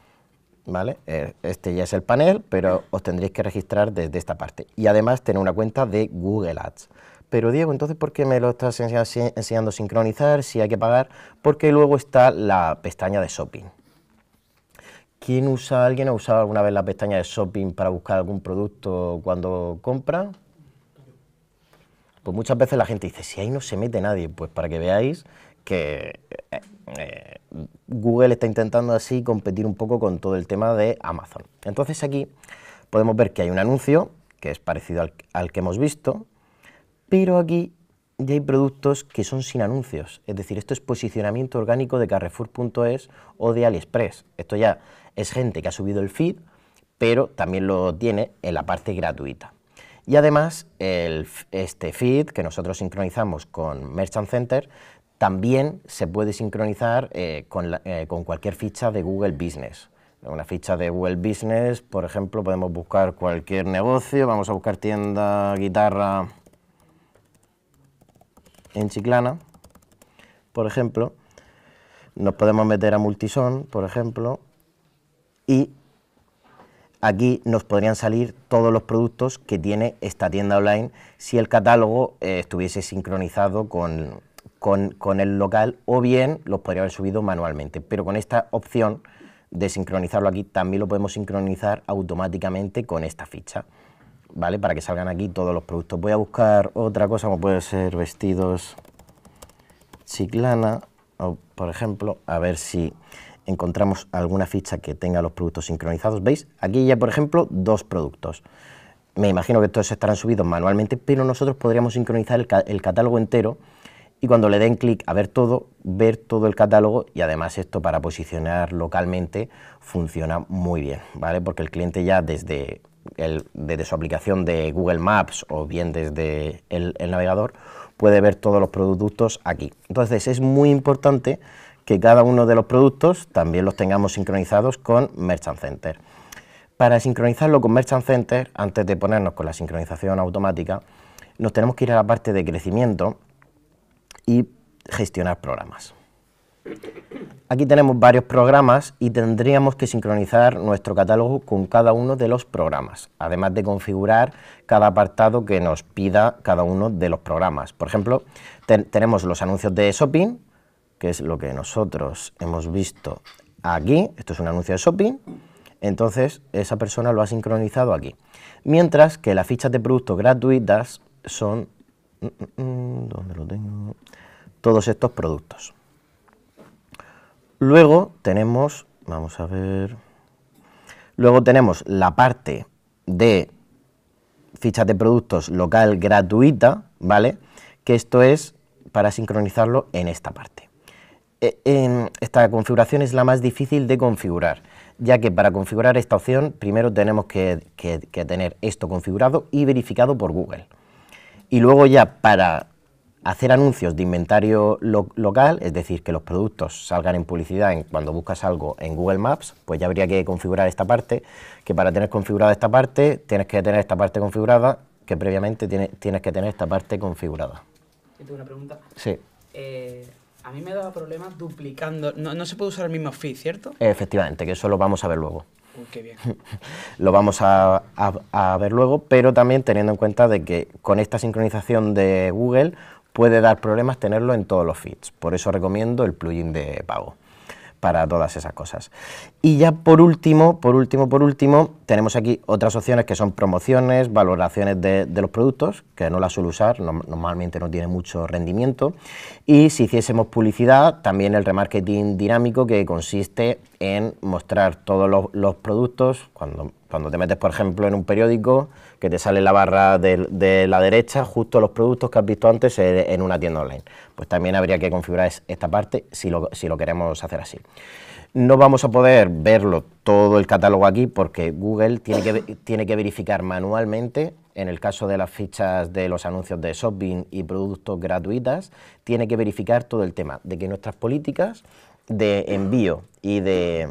¿Vale? Eh, este ya es el panel, pero os tendréis que registrar desde esta parte. Y además tener una cuenta de Google Ads. Pero Diego, entonces, ¿por qué me lo estás enseñando sincronizar, si hay que pagar? Porque luego está la pestaña de Shopping. ¿Quién usa, alguien ha usado alguna vez la pestaña de shopping para buscar algún producto cuando compra? Pues muchas veces la gente dice, si ahí no se mete nadie, pues para que veáis que eh, eh, Google está intentando así competir un poco con todo el tema de Amazon. Entonces aquí podemos ver que hay un anuncio que es parecido al, al que hemos visto, pero aquí ya hay productos que son sin anuncios, es decir, esto es posicionamiento orgánico de Carrefour.es o de AliExpress. Esto ya es gente que ha subido el feed, pero también lo tiene en la parte gratuita. Y además, el, este feed que nosotros sincronizamos con Merchant Center también se puede sincronizar eh, con, eh, con, cualquier ficha de Google Business. Una ficha de Google Business, por ejemplo, podemos buscar cualquier negocio, vamos a buscar tienda guitarra en Chiclana, por ejemplo. Nos podemos meter a Multison, por ejemplo, y aquí nos podrían salir todos los productos que tiene esta tienda online si el catálogo eh, estuviese sincronizado con, el local o bien los podría haber subido manualmente. Pero con esta opción de sincronizarlo aquí también lo podemos sincronizar automáticamente con esta ficha. ¿Vale? Para que salgan aquí todos los productos. Voy a buscar otra cosa como puede ser vestidos chiclana, o, por ejemplo, a ver si encontramos alguna ficha que tenga los productos sincronizados. ¿Veis? Aquí ya, por ejemplo, dos productos. Me imagino que todos estarán subidos manualmente, pero nosotros podríamos sincronizar el, catálogo entero y cuando le den clic a ver todo, ver todo el catálogo y además esto para posicionar localmente funciona muy bien, ¿vale? Porque el cliente ya desde, el, desde su aplicación de Google Maps o bien desde el, el navegador puede ver todos los productos aquí. Entonces es muy importante que cada uno de los productos también los tengamos sincronizados con Merchant Center. Para sincronizarlo con Merchant Center, antes de ponernos con la sincronización automática, nos tenemos que ir a la parte de crecimiento y gestionar programas. Aquí tenemos varios programas y tendríamos que sincronizar nuestro catálogo con cada uno de los programas, además de configurar cada apartado que nos pida cada uno de los programas. Por ejemplo, tenemos los anuncios de shopping, que es lo que nosotros hemos visto aquí, esto es un anuncio de shopping, entonces esa persona lo ha sincronizado aquí. Mientras que las fichas de productos gratuitas son... Mm, mm, mm, Todos estos productos. Luego tenemos, vamos a ver... Luego tenemos la parte de fichas de productos local gratuita, ¿vale? Que esto es para sincronizarlo en esta parte. Eh, esta configuración es la más difícil de configurar, ya que para configurar esta opción primero tenemos que, tener esto configurado y verificado por Google. Y luego ya para hacer anuncios de inventario local, es decir, que los productos salgan en publicidad cuando buscas algo en Google Maps, pues ya habría que configurar esta parte, que para tener configurada esta parte, tienes que tener esta parte configurada, que previamente tiene, tienes que tener esta parte configurada. una pregunta. Sí. Eh, a mí me daba problemas duplicando. No, se puede usar el mismo feed, ¿cierto? Efectivamente, que eso lo vamos a ver luego. Uy, qué bien. <laughs> lo vamos a, ver luego, pero también teniendo en cuenta de que con esta sincronización de Google puede dar problemas tenerlo en todos los feeds. Por eso recomiendo el plugin de pago para todas esas cosas. Y ya por último, por último, por último, tenemos aquí otras opciones que son promociones, valoraciones de, los productos, que no la suelo usar, normalmente no tiene mucho rendimiento. Y si hiciésemos publicidad, también el remarketing dinámico, que consiste en mostrar todos los, los productos, cuando, cuando te metes, por ejemplo, en un periódico, que te sale la barra de, la derecha justo los productos que has visto antes en una tienda online. Pues también habría que configurar esta parte si lo, queremos hacer así. No vamos a poder verlo todo el catálogo aquí porque Google tiene que, tiene que verificar manualmente, en el caso de las fichas de los anuncios de shopping y productos gratuitas, tiene que verificar todo el tema de que nuestras políticas de envío y de,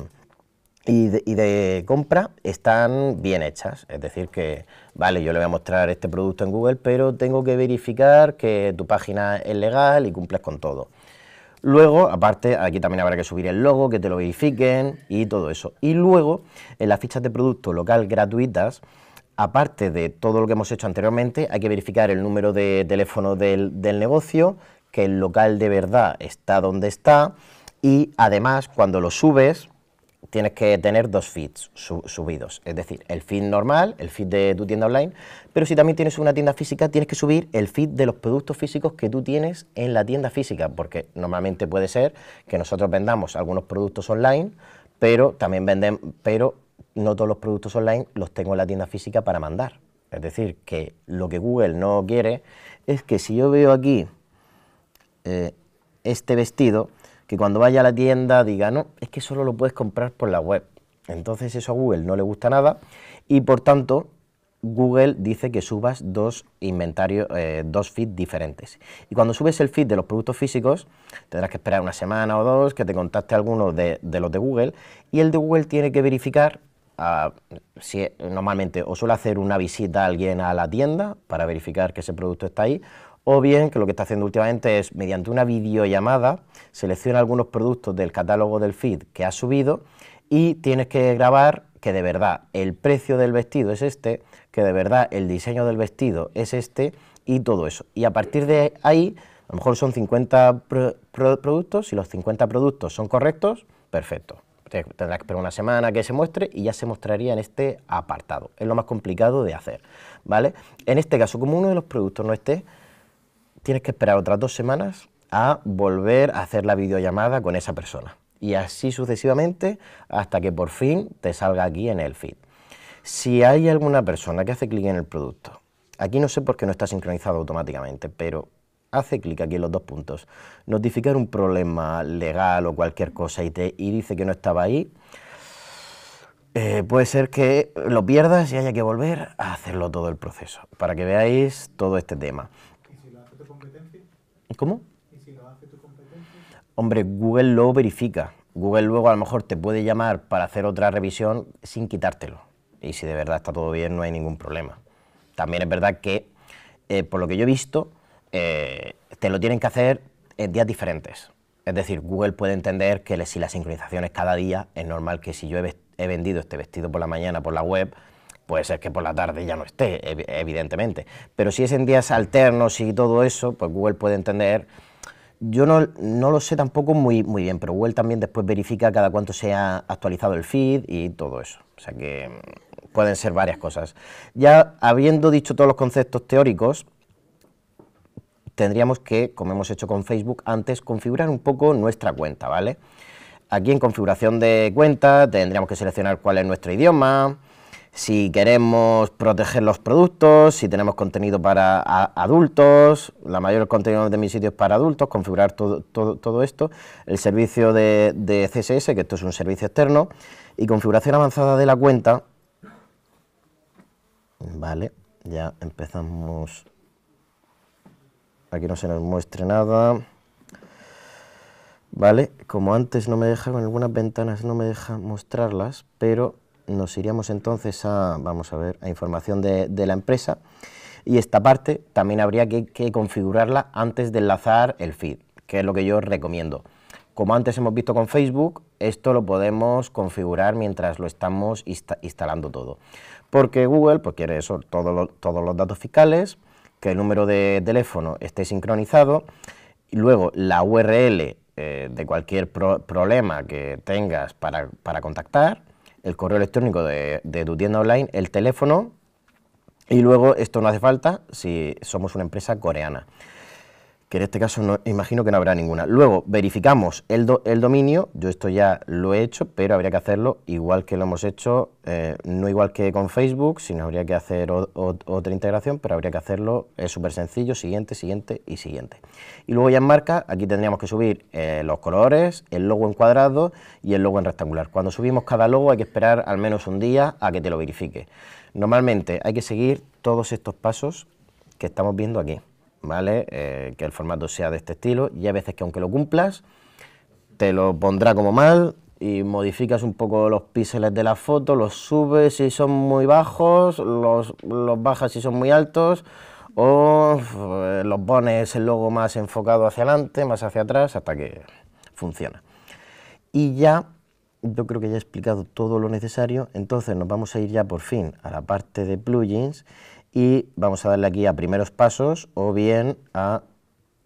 y de, y de compra están bien hechas, es decir, que vale, yo le voy a mostrar este producto en Google, pero tengo que verificar que tu página es legal y cumples con todo. Luego, aparte, aquí también habrá que subir el logo, que te lo verifiquen y todo eso. Y luego, en las fichas de producto local gratuitas, aparte de todo lo que hemos hecho anteriormente, hay que verificar el número de teléfono del, del negocio, que el local de verdad está donde está y además cuando lo subes tienes que tener dos feeds subidos, es decir, el feed normal, el feed de tu tienda online, pero si también tienes una tienda física, tienes que subir el feed de los productos físicos que tú tienes en la tienda física, porque normalmente puede ser que nosotros vendamos algunos productos online, pero también pero no todos los productos online los tengo en la tienda física para mandar. Es decir, que lo que Google no quiere es que si yo veo aquí eh, este vestido, y cuando vaya a la tienda diga, no, es que solo lo puedes comprar por la web. Entonces eso a Google no le gusta nada y por tanto Google dice que subas dos inventarios, eh, dos feeds diferentes. Y cuando subes el feed de los productos físicos, tendrás que esperar una semana o dos que te contacte alguno de, los de Google y el de Google tiene que verificar ah, si normalmente o suele hacer una visita a alguien a la tienda para verificar que ese producto está ahí, o bien que lo que está haciendo últimamente es, mediante una videollamada, selecciona algunos productos del catálogo del feed que ha subido y tienes que grabar que de verdad el precio del vestido es este, que de verdad el diseño del vestido es este y todo eso. Y a partir de ahí, a lo mejor son 50 productos, si los 50 productos son correctos, perfecto. Tendrá que esperar una semana que se muestre y ya se mostraría en este apartado. Es lo más complicado de hacer, ¿vale? En este caso, como uno de los productos no esté, tienes que esperar otras dos semanas a volver a hacer la videollamada con esa persona. Y así sucesivamente hasta que por fin te salga aquí en el feed. Si hay alguna persona que hace clic en el producto, aquí no sé por qué no está sincronizado automáticamente, pero hace clic aquí en los dos puntos, notificar un problema legal o cualquier cosa y, te, dice que no estaba ahí, eh, puede ser que lo pierdas y haya que volver a hacerlo todo el proceso, para que veáis todo este tema. ¿Cómo? ¿Y si tu Hombre, Google lo verifica. Google luego a lo mejor te puede llamar para hacer otra revisión sin quitártelo. Y si de verdad está todo bien, no hay ningún problema. También es verdad que, eh, por lo que yo he visto, eh, te lo tienen que hacer en días diferentes. Es decir, Google puede entender que si la sincronización es cada día, es normal que si yo he vendido este vestido por la mañana por la web, puede ser que por la tarde ya no esté, evidentemente. Pero si es en días alternos y todo eso, pues Google puede entender. Yo no, lo sé tampoco muy, muy bien, pero Google también después verifica cada cuánto se ha actualizado el feed y todo eso. O sea que mm, pueden ser varias cosas. Ya habiendo dicho todos los conceptos teóricos, tendríamos que, como hemos hecho con Facebook antes, configurar un poco nuestra cuenta, ¿vale? Aquí en configuración de cuenta tendríamos que seleccionar cuál es nuestro idioma, si queremos proteger los productos, si tenemos contenido para adultos, la mayor contenido de mis sitios para adultos, configurar todo, todo, esto, el servicio de, de, CSS, que esto es un servicio externo, y configuración avanzada de la cuenta, vale, ya empezamos, aquí no se nos muestre nada, vale, como antes no me deja, con algunas ventanas no me deja mostrarlas, pero nos iríamos entonces a, vamos a ver, a información de, la empresa y esta parte también habría que, configurarla antes de enlazar el feed, que es lo que yo recomiendo. Como antes hemos visto con Facebook, esto lo podemos configurar mientras lo estamos instalando todo. Porque Google pues, quiere eso, todos los datos fiscales, que el número de teléfono esté sincronizado, y luego la URL eh, de cualquier problema que tengas para, para contactar, el correo electrónico de, de tu tienda online, el teléfono y luego esto no hace falta si somos una empresa coreana que en este caso imagino que no habrá ninguna. Luego verificamos el, el, dominio, yo esto ya lo he hecho, pero habría que hacerlo igual que lo hemos hecho, eh, no igual que con Facebook, sino habría que hacer otra integración, pero habría que hacerlo, es eh, súper sencillo, siguiente, siguiente y siguiente. Y luego ya en marca, aquí tendríamos que subir eh, los colores, el logo en cuadrado y el logo en rectangular. Cuando subimos cada logo hay que esperar al menos un día a que te lo verifique. Normalmente hay que seguir todos estos pasos que estamos viendo aquí. ¿vale? Eh, que el formato sea de este estilo y a veces que aunque lo cumplas, te lo pondrá como mal y modificas un poco los píxeles de la foto, los subes si son muy bajos, los, bajas si son muy altos o eh, los pones el logo más enfocado hacia adelante, más hacia atrás, hasta que funciona. Y ya, yo creo que ya he explicado todo lo necesario, entonces nos vamos a ir ya por fin a la parte de plugins y vamos a darle aquí a primeros pasos o bien a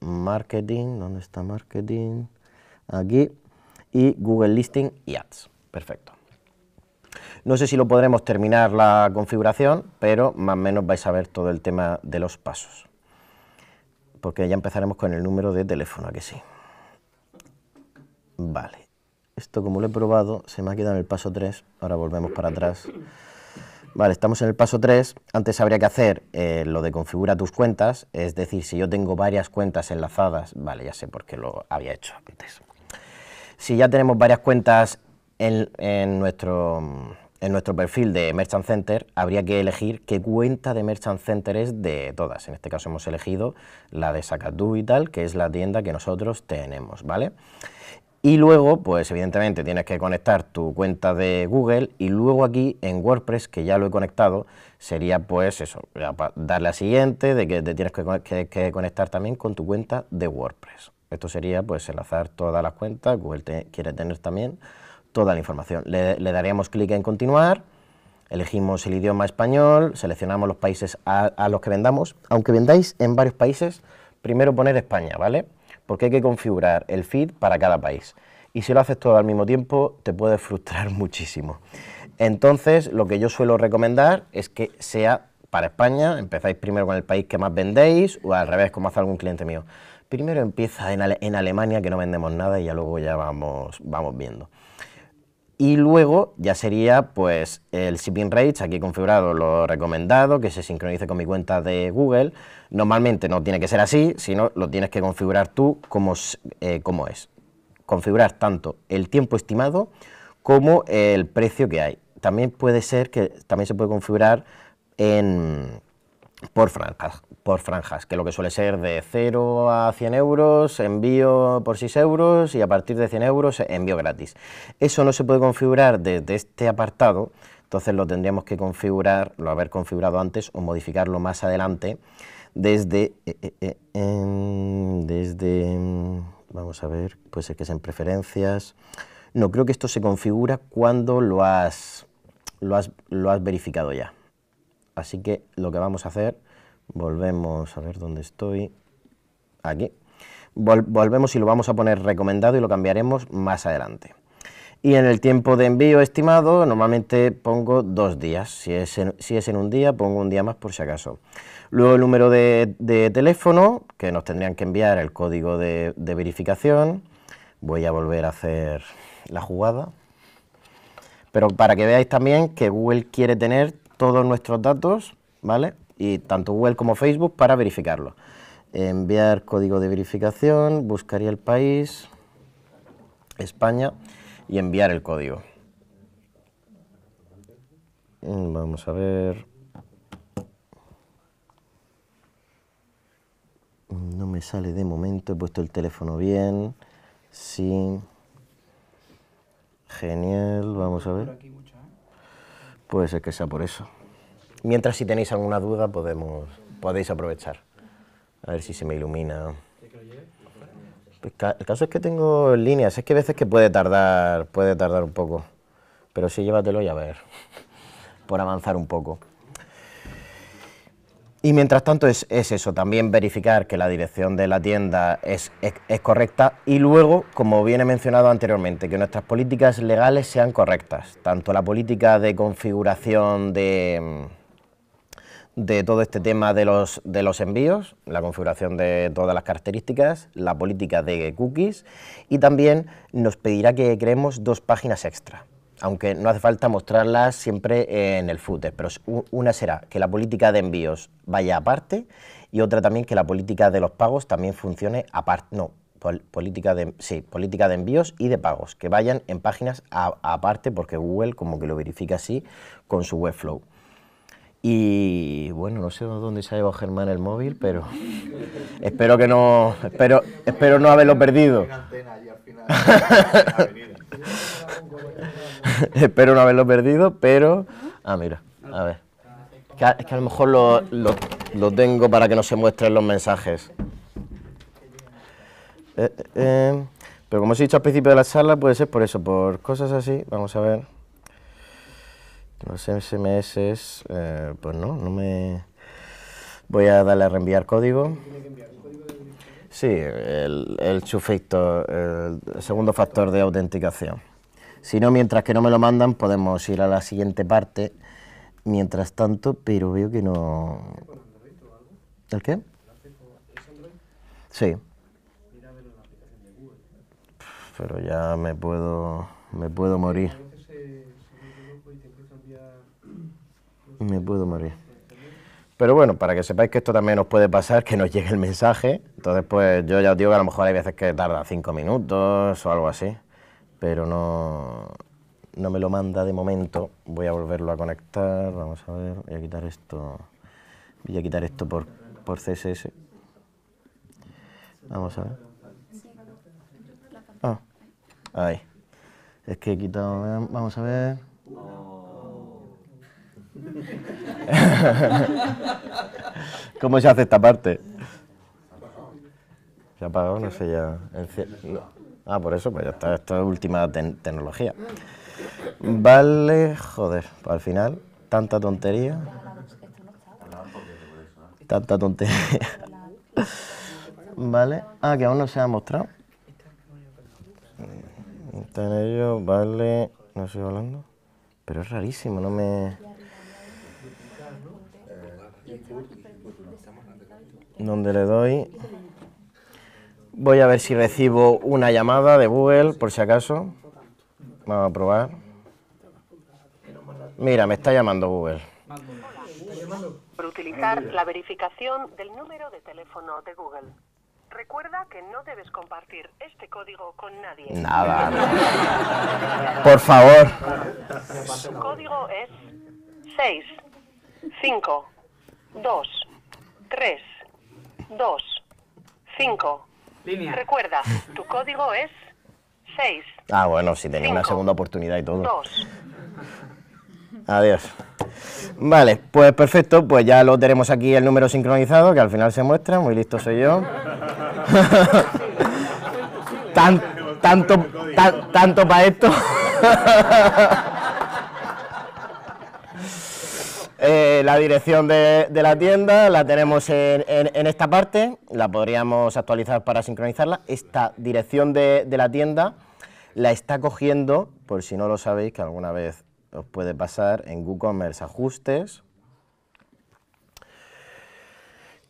marketing, ¿dónde está marketing? Aquí, y Google Listing y Ads, perfecto. No sé si lo podremos terminar la configuración, pero más o menos vais a ver todo el tema de los pasos. Porque ya empezaremos con el número de teléfono, que sí? Vale. Esto como lo he probado, se me ha quedado en el paso 3, ahora volvemos para atrás. Vale, estamos en el paso 3. Antes habría que hacer eh, lo de configura tus cuentas, es decir, si yo tengo varias cuentas enlazadas, vale, ya sé por qué lo había hecho antes. Si ya tenemos varias cuentas en, nuestro, en nuestro perfil de Merchant Center, habría que elegir qué cuenta de Merchant Center es de todas. En este caso hemos elegido la de Sacadu y tal, que es la tienda que nosotros tenemos, ¿vale? vale y luego, pues evidentemente tienes que conectar tu cuenta de Google y luego aquí en WordPress, que ya lo he conectado, sería pues eso, darle a siguiente, de que te tienes que, conectar también con tu cuenta de WordPress. Esto sería pues enlazar todas las cuentas, Google quiere tener también toda la información. Le, daríamos clic en continuar, elegimos el idioma español, seleccionamos los países a los que vendamos, aunque vendáis en varios países, primero poner España, ¿vale? porque hay que configurar el feed para cada país. Y si lo haces todo al mismo tiempo, te puede frustrar <laughs> muchísimo. Entonces, lo que yo suelo recomendar es que sea para España, empezáis primero con el país que más vendéis, o al revés, como hace algún cliente mío. Primero empieza en, Alemania, que no vendemos nada, y ya luego ya vamos, vamos viendo y luego ya sería pues el shipping rates, aquí he configurado lo recomendado, que se sincronice con mi cuenta de Google. Normalmente no tiene que ser así, sino lo tienes que configurar tú como, eh, es. Configurar tanto el tiempo estimado como el precio que hay. También puede ser que también se puede configurar en, por franjas, por franjas, que lo que suele ser de 0 a 100 euros, envío por 6 euros y a partir de 100 euros envío gratis. Eso no se puede configurar desde este apartado, entonces lo tendríamos que configurar, lo haber configurado antes o modificarlo más adelante desde, eh, eh, eh, desde vamos a ver, puede ser que sea en preferencias, no, creo que esto se configura cuando lo has, lo has, lo has verificado ya. Así que lo que vamos a hacer, volvemos a ver dónde estoy, aquí, volvemos y lo vamos a poner recomendado y lo cambiaremos más adelante. Y en el tiempo de envío estimado, normalmente pongo dos días. Si es en, un día, pongo un día más por si acaso. Luego el número de, teléfono, que nos tendrían que enviar el código de verificación. Voy a volver a hacer la jugada. Pero para que veáis también que Google quiere tener todos nuestros datos, ¿vale? Y tanto Google como Facebook para verificarlo. Enviar código de verificación, buscaría el país, España, y enviar el código. Mm, vamos a ver... No me sale de momento, he puesto el teléfono bien. Sí. Genial, vamos a ver. Puede ser que sea por eso. Mientras si tenéis alguna duda podemos, podéis aprovechar. A ver si se me ilumina. el caso es que tengo líneas, es que a veces que puede tardar, puede tardar un poco. Pero sí, llévatelo y a ver, <laughs> por avanzar un poco. Y mientras tanto es, eso, también verificar que la dirección de la tienda es, correcta y luego, como bien mencionado anteriormente, que nuestras políticas legales sean correctas, tanto la política de configuración de, todo este tema de los, de los envíos, la configuración de todas las características, la política de cookies y también nos pedirá que creemos dos páginas extra aunque no hace falta mostrarlas siempre en el footer, pero una será que la política de envíos vaya aparte y otra también que la política de los pagos también funcione aparte, no, política de, sí, política de envíos y de pagos, que vayan en páginas aparte porque Google como que lo verifica así con su Webflow. Y bueno, no sé dónde se ha llevado Germán el móvil, pero <laughs> espero que no, espero, espero no haberlo perdido. <laughs> <laughs> Espero no haberlo perdido, pero... Ah, mira, a ver. es que a lo mejor lo, tengo para que no se muestren los mensajes. Eh, eh, eh, pero como os he dicho al principio de la charla, puede ser por eso, por cosas así. Vamos a ver. Los SMS, pues no, no me... Voy a darle a reenviar código. Sí, el, el el segundo factor de autenticación. Si no, mientras que no me lo mandan, podemos ir a la siguiente parte. Mientras tanto, pero veo que no... ¿El qué? Sí. Pero ya me puedo, me puedo morir. Me puedo morir. Pero bueno, para que sepáis que esto también nos puede pasar, que nos llegue el mensaje. Entonces, pues yo ya os digo que a lo mejor hay veces que tarda cinco minutos o algo así, pero no, no me lo manda de momento. Voy a volverlo a conectar, vamos a ver, voy a quitar esto, voy a quitar esto por, CSS. Vamos a ver. Ah, ahí. Es que he quitado, vamos a ver. <laughs> ¿Cómo se hace esta parte? Se ha apagado, no sé ya. Ah, por eso, pues ya está, esta última tecnología. Vale, joder, pues al final, tanta tontería. Tanta tontería. <laughs> Vale, ah, que aún no se ha mostrado. Está en ello, vale, no estoy hablando. Pero es rarísimo, no me... donde le doy. Voy a ver si recibo una llamada de Google, por si acaso. Vamos a probar. Mira, me está llamando Google. Por utilizar la verificación del número de teléfono de Google. Recuerda que no debes compartir este código con nadie. Nada. Por favor. Su código es 6, 5, 2, 3, dos cinco Recuerda, tu código es 6. Ah, bueno, si tenía una segunda oportunidad y todo. 2. Adiós. Vale, pues perfecto, pues ya lo tenemos aquí el número sincronizado, que al final se muestra, muy listo soy yo. <laughs> tanto, tanto para esto. <laughs> Eh, la dirección de, la tienda la tenemos en, esta parte, la podríamos actualizar para sincronizarla. Esta dirección de, la tienda la está cogiendo, por si no lo sabéis, que alguna vez os puede pasar, en WooCommerce Ajustes,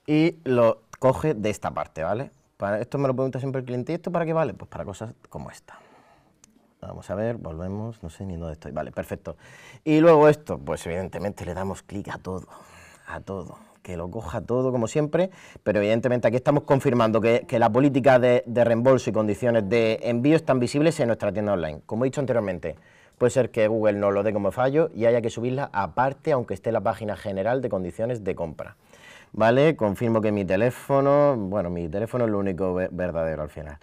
y lo coge de esta parte, ¿vale? esto me lo pregunta siempre el cliente, ¿y esto para qué vale? Pues para cosas como esta. Vamos a ver, volvemos, no sé ni dónde estoy. Vale, perfecto. Y luego esto, pues evidentemente le damos clic a todo, a todo que lo coja todo como siempre, pero evidentemente aquí estamos confirmando que, la política de, reembolso y condiciones de envío están visibles en nuestra tienda online. Como he dicho anteriormente, puede ser que Google no lo dé como fallo y haya que subirla aparte, aunque esté la página general de condiciones de compra. ¿Vale? Confirmo que mi teléfono, bueno, mi teléfono es lo único verdadero al final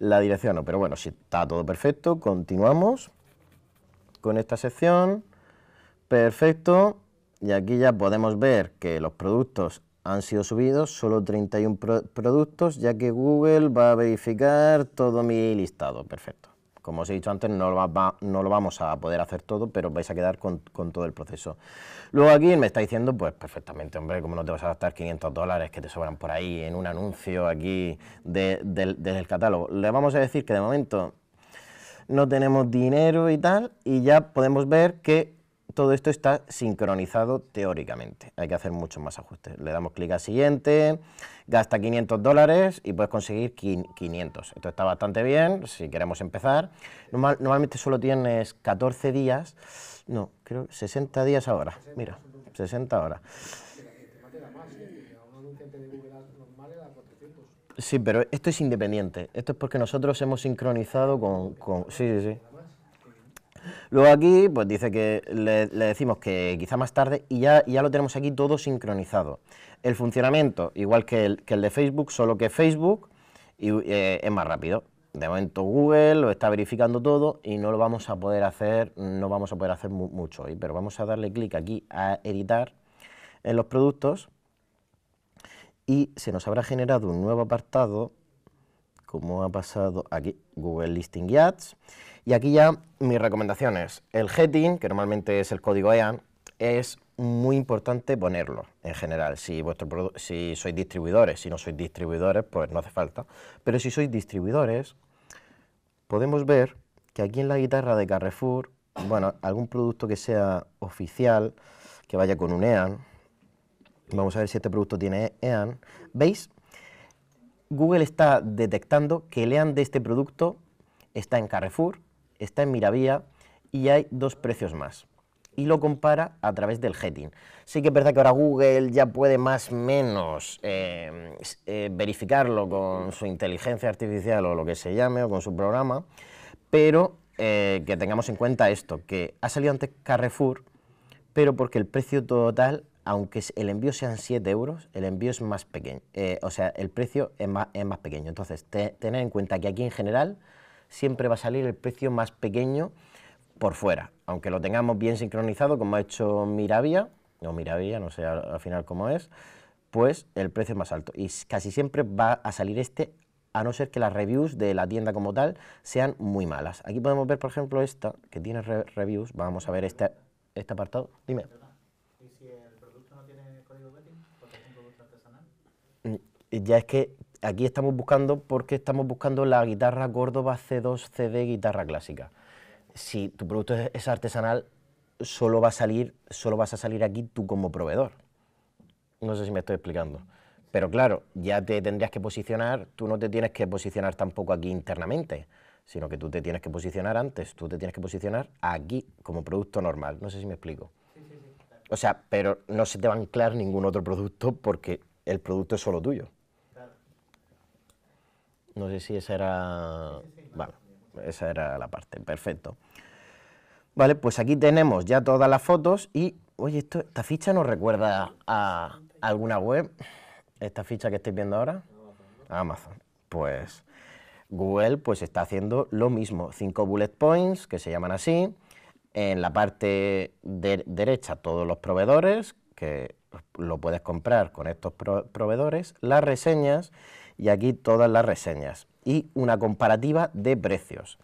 la dirección no, pero bueno, si está todo perfecto, continuamos con esta sección, perfecto, y aquí ya podemos ver que los productos han sido subidos, solo 31 productos, ya que Google va a verificar todo mi listado, perfecto. Como os he dicho antes, no lo, vamos a poder hacer todo, pero vais a quedar con, todo el proceso. Luego aquí me está diciendo, pues perfectamente, hombre, ¿cómo no te vas a gastar 500 dólares que te sobran por ahí en un anuncio aquí del catálogo? Le vamos a decir que de momento no tenemos dinero y tal, y ya podemos ver que todo esto está sincronizado teóricamente. Hay que hacer muchos más ajustes. Le damos clic a siguiente, gasta 500 dólares y puedes conseguir 500. Esto está bastante bien si queremos empezar. normalmente solo tienes 14 días, no, creo 60 días ahora. Mira, 60 horas. Sí, pero esto es independiente. Esto es porque nosotros hemos sincronizado con... con sí, sí, sí. Luego aquí, pues dice que le, decimos que quizá más tarde y ya, lo tenemos aquí todo sincronizado. El funcionamiento, igual que el, de Facebook, solo que Facebook eh, es más rápido. De momento Google lo está verificando todo y no lo vamos a poder hacer, no vamos a poder hacer mucho hoy, pero vamos a darle clic aquí a editar en los productos y se nos habrá generado un nuevo apartado, como ha pasado aquí, Google Listing Ads, y aquí ya mis recomendaciones. El heading, que normalmente es el código EAN, es muy importante ponerlo en general. Si, vuestro si sois distribuidores, si no sois distribuidores, pues no hace falta. Pero si sois distribuidores, podemos ver que aquí en la guitarra de Carrefour, bueno, algún producto que sea oficial, que vaya con un EAN, vamos a ver si este producto tiene EAN, ¿veis? Google está detectando que el EAN de este producto está en Carrefour, está en Miravía y hay dos precios más. Y lo compara a través del heading. Sí que es verdad que ahora Google ya puede más o menos eh, eh, verificarlo con su inteligencia artificial o lo que se llame, o con su programa, pero eh, que tengamos en cuenta esto, que ha salido antes Carrefour, pero porque el precio total aunque el envío sean 7 euros, el envío es más pequeño, o sea, el precio es más, pequeño. Entonces, tener en cuenta que aquí en general siempre va a salir el precio más pequeño por fuera, aunque lo tengamos bien sincronizado, como ha hecho Mirabia, o Mirabia, no sé al final cómo es, pues el precio es más alto. Y casi siempre va a salir este, a no ser que las reviews de la tienda como tal sean muy malas. Aquí podemos ver, por ejemplo, esta, que tiene reviews. Vamos a ver este, este apartado. Dime. ¿Y si el producto no tiene código es un producto artesanal. Mm, ya es que aquí estamos buscando porque estamos buscando la guitarra Córdoba C2 CD guitarra clásica. Si tu producto es artesanal, solo va a salir, solo vas a salir aquí tú como proveedor. No sé si me estoy explicando. Pero claro, ya te tendrías que posicionar, tú no te tienes que posicionar tampoco aquí internamente, sino que tú te tienes que posicionar antes, tú te tienes que posicionar aquí como producto normal. No sé si me explico. O sea, pero no se te va a anclar ningún otro producto porque el producto es solo tuyo. No sé si esa era... esa era la parte, perfecto. Vale, pues aquí tenemos ya todas las fotos y... Oye, esto, esta ficha nos recuerda a, alguna web. Esta ficha que estáis viendo ahora. Amazon. Pues Google pues está haciendo lo mismo. Cinco bullet points, que se llaman así. En la parte derecha todos los proveedores, que lo puedes comprar con estos proveedores. Las reseñas y aquí todas las reseñas y una comparativa de precios.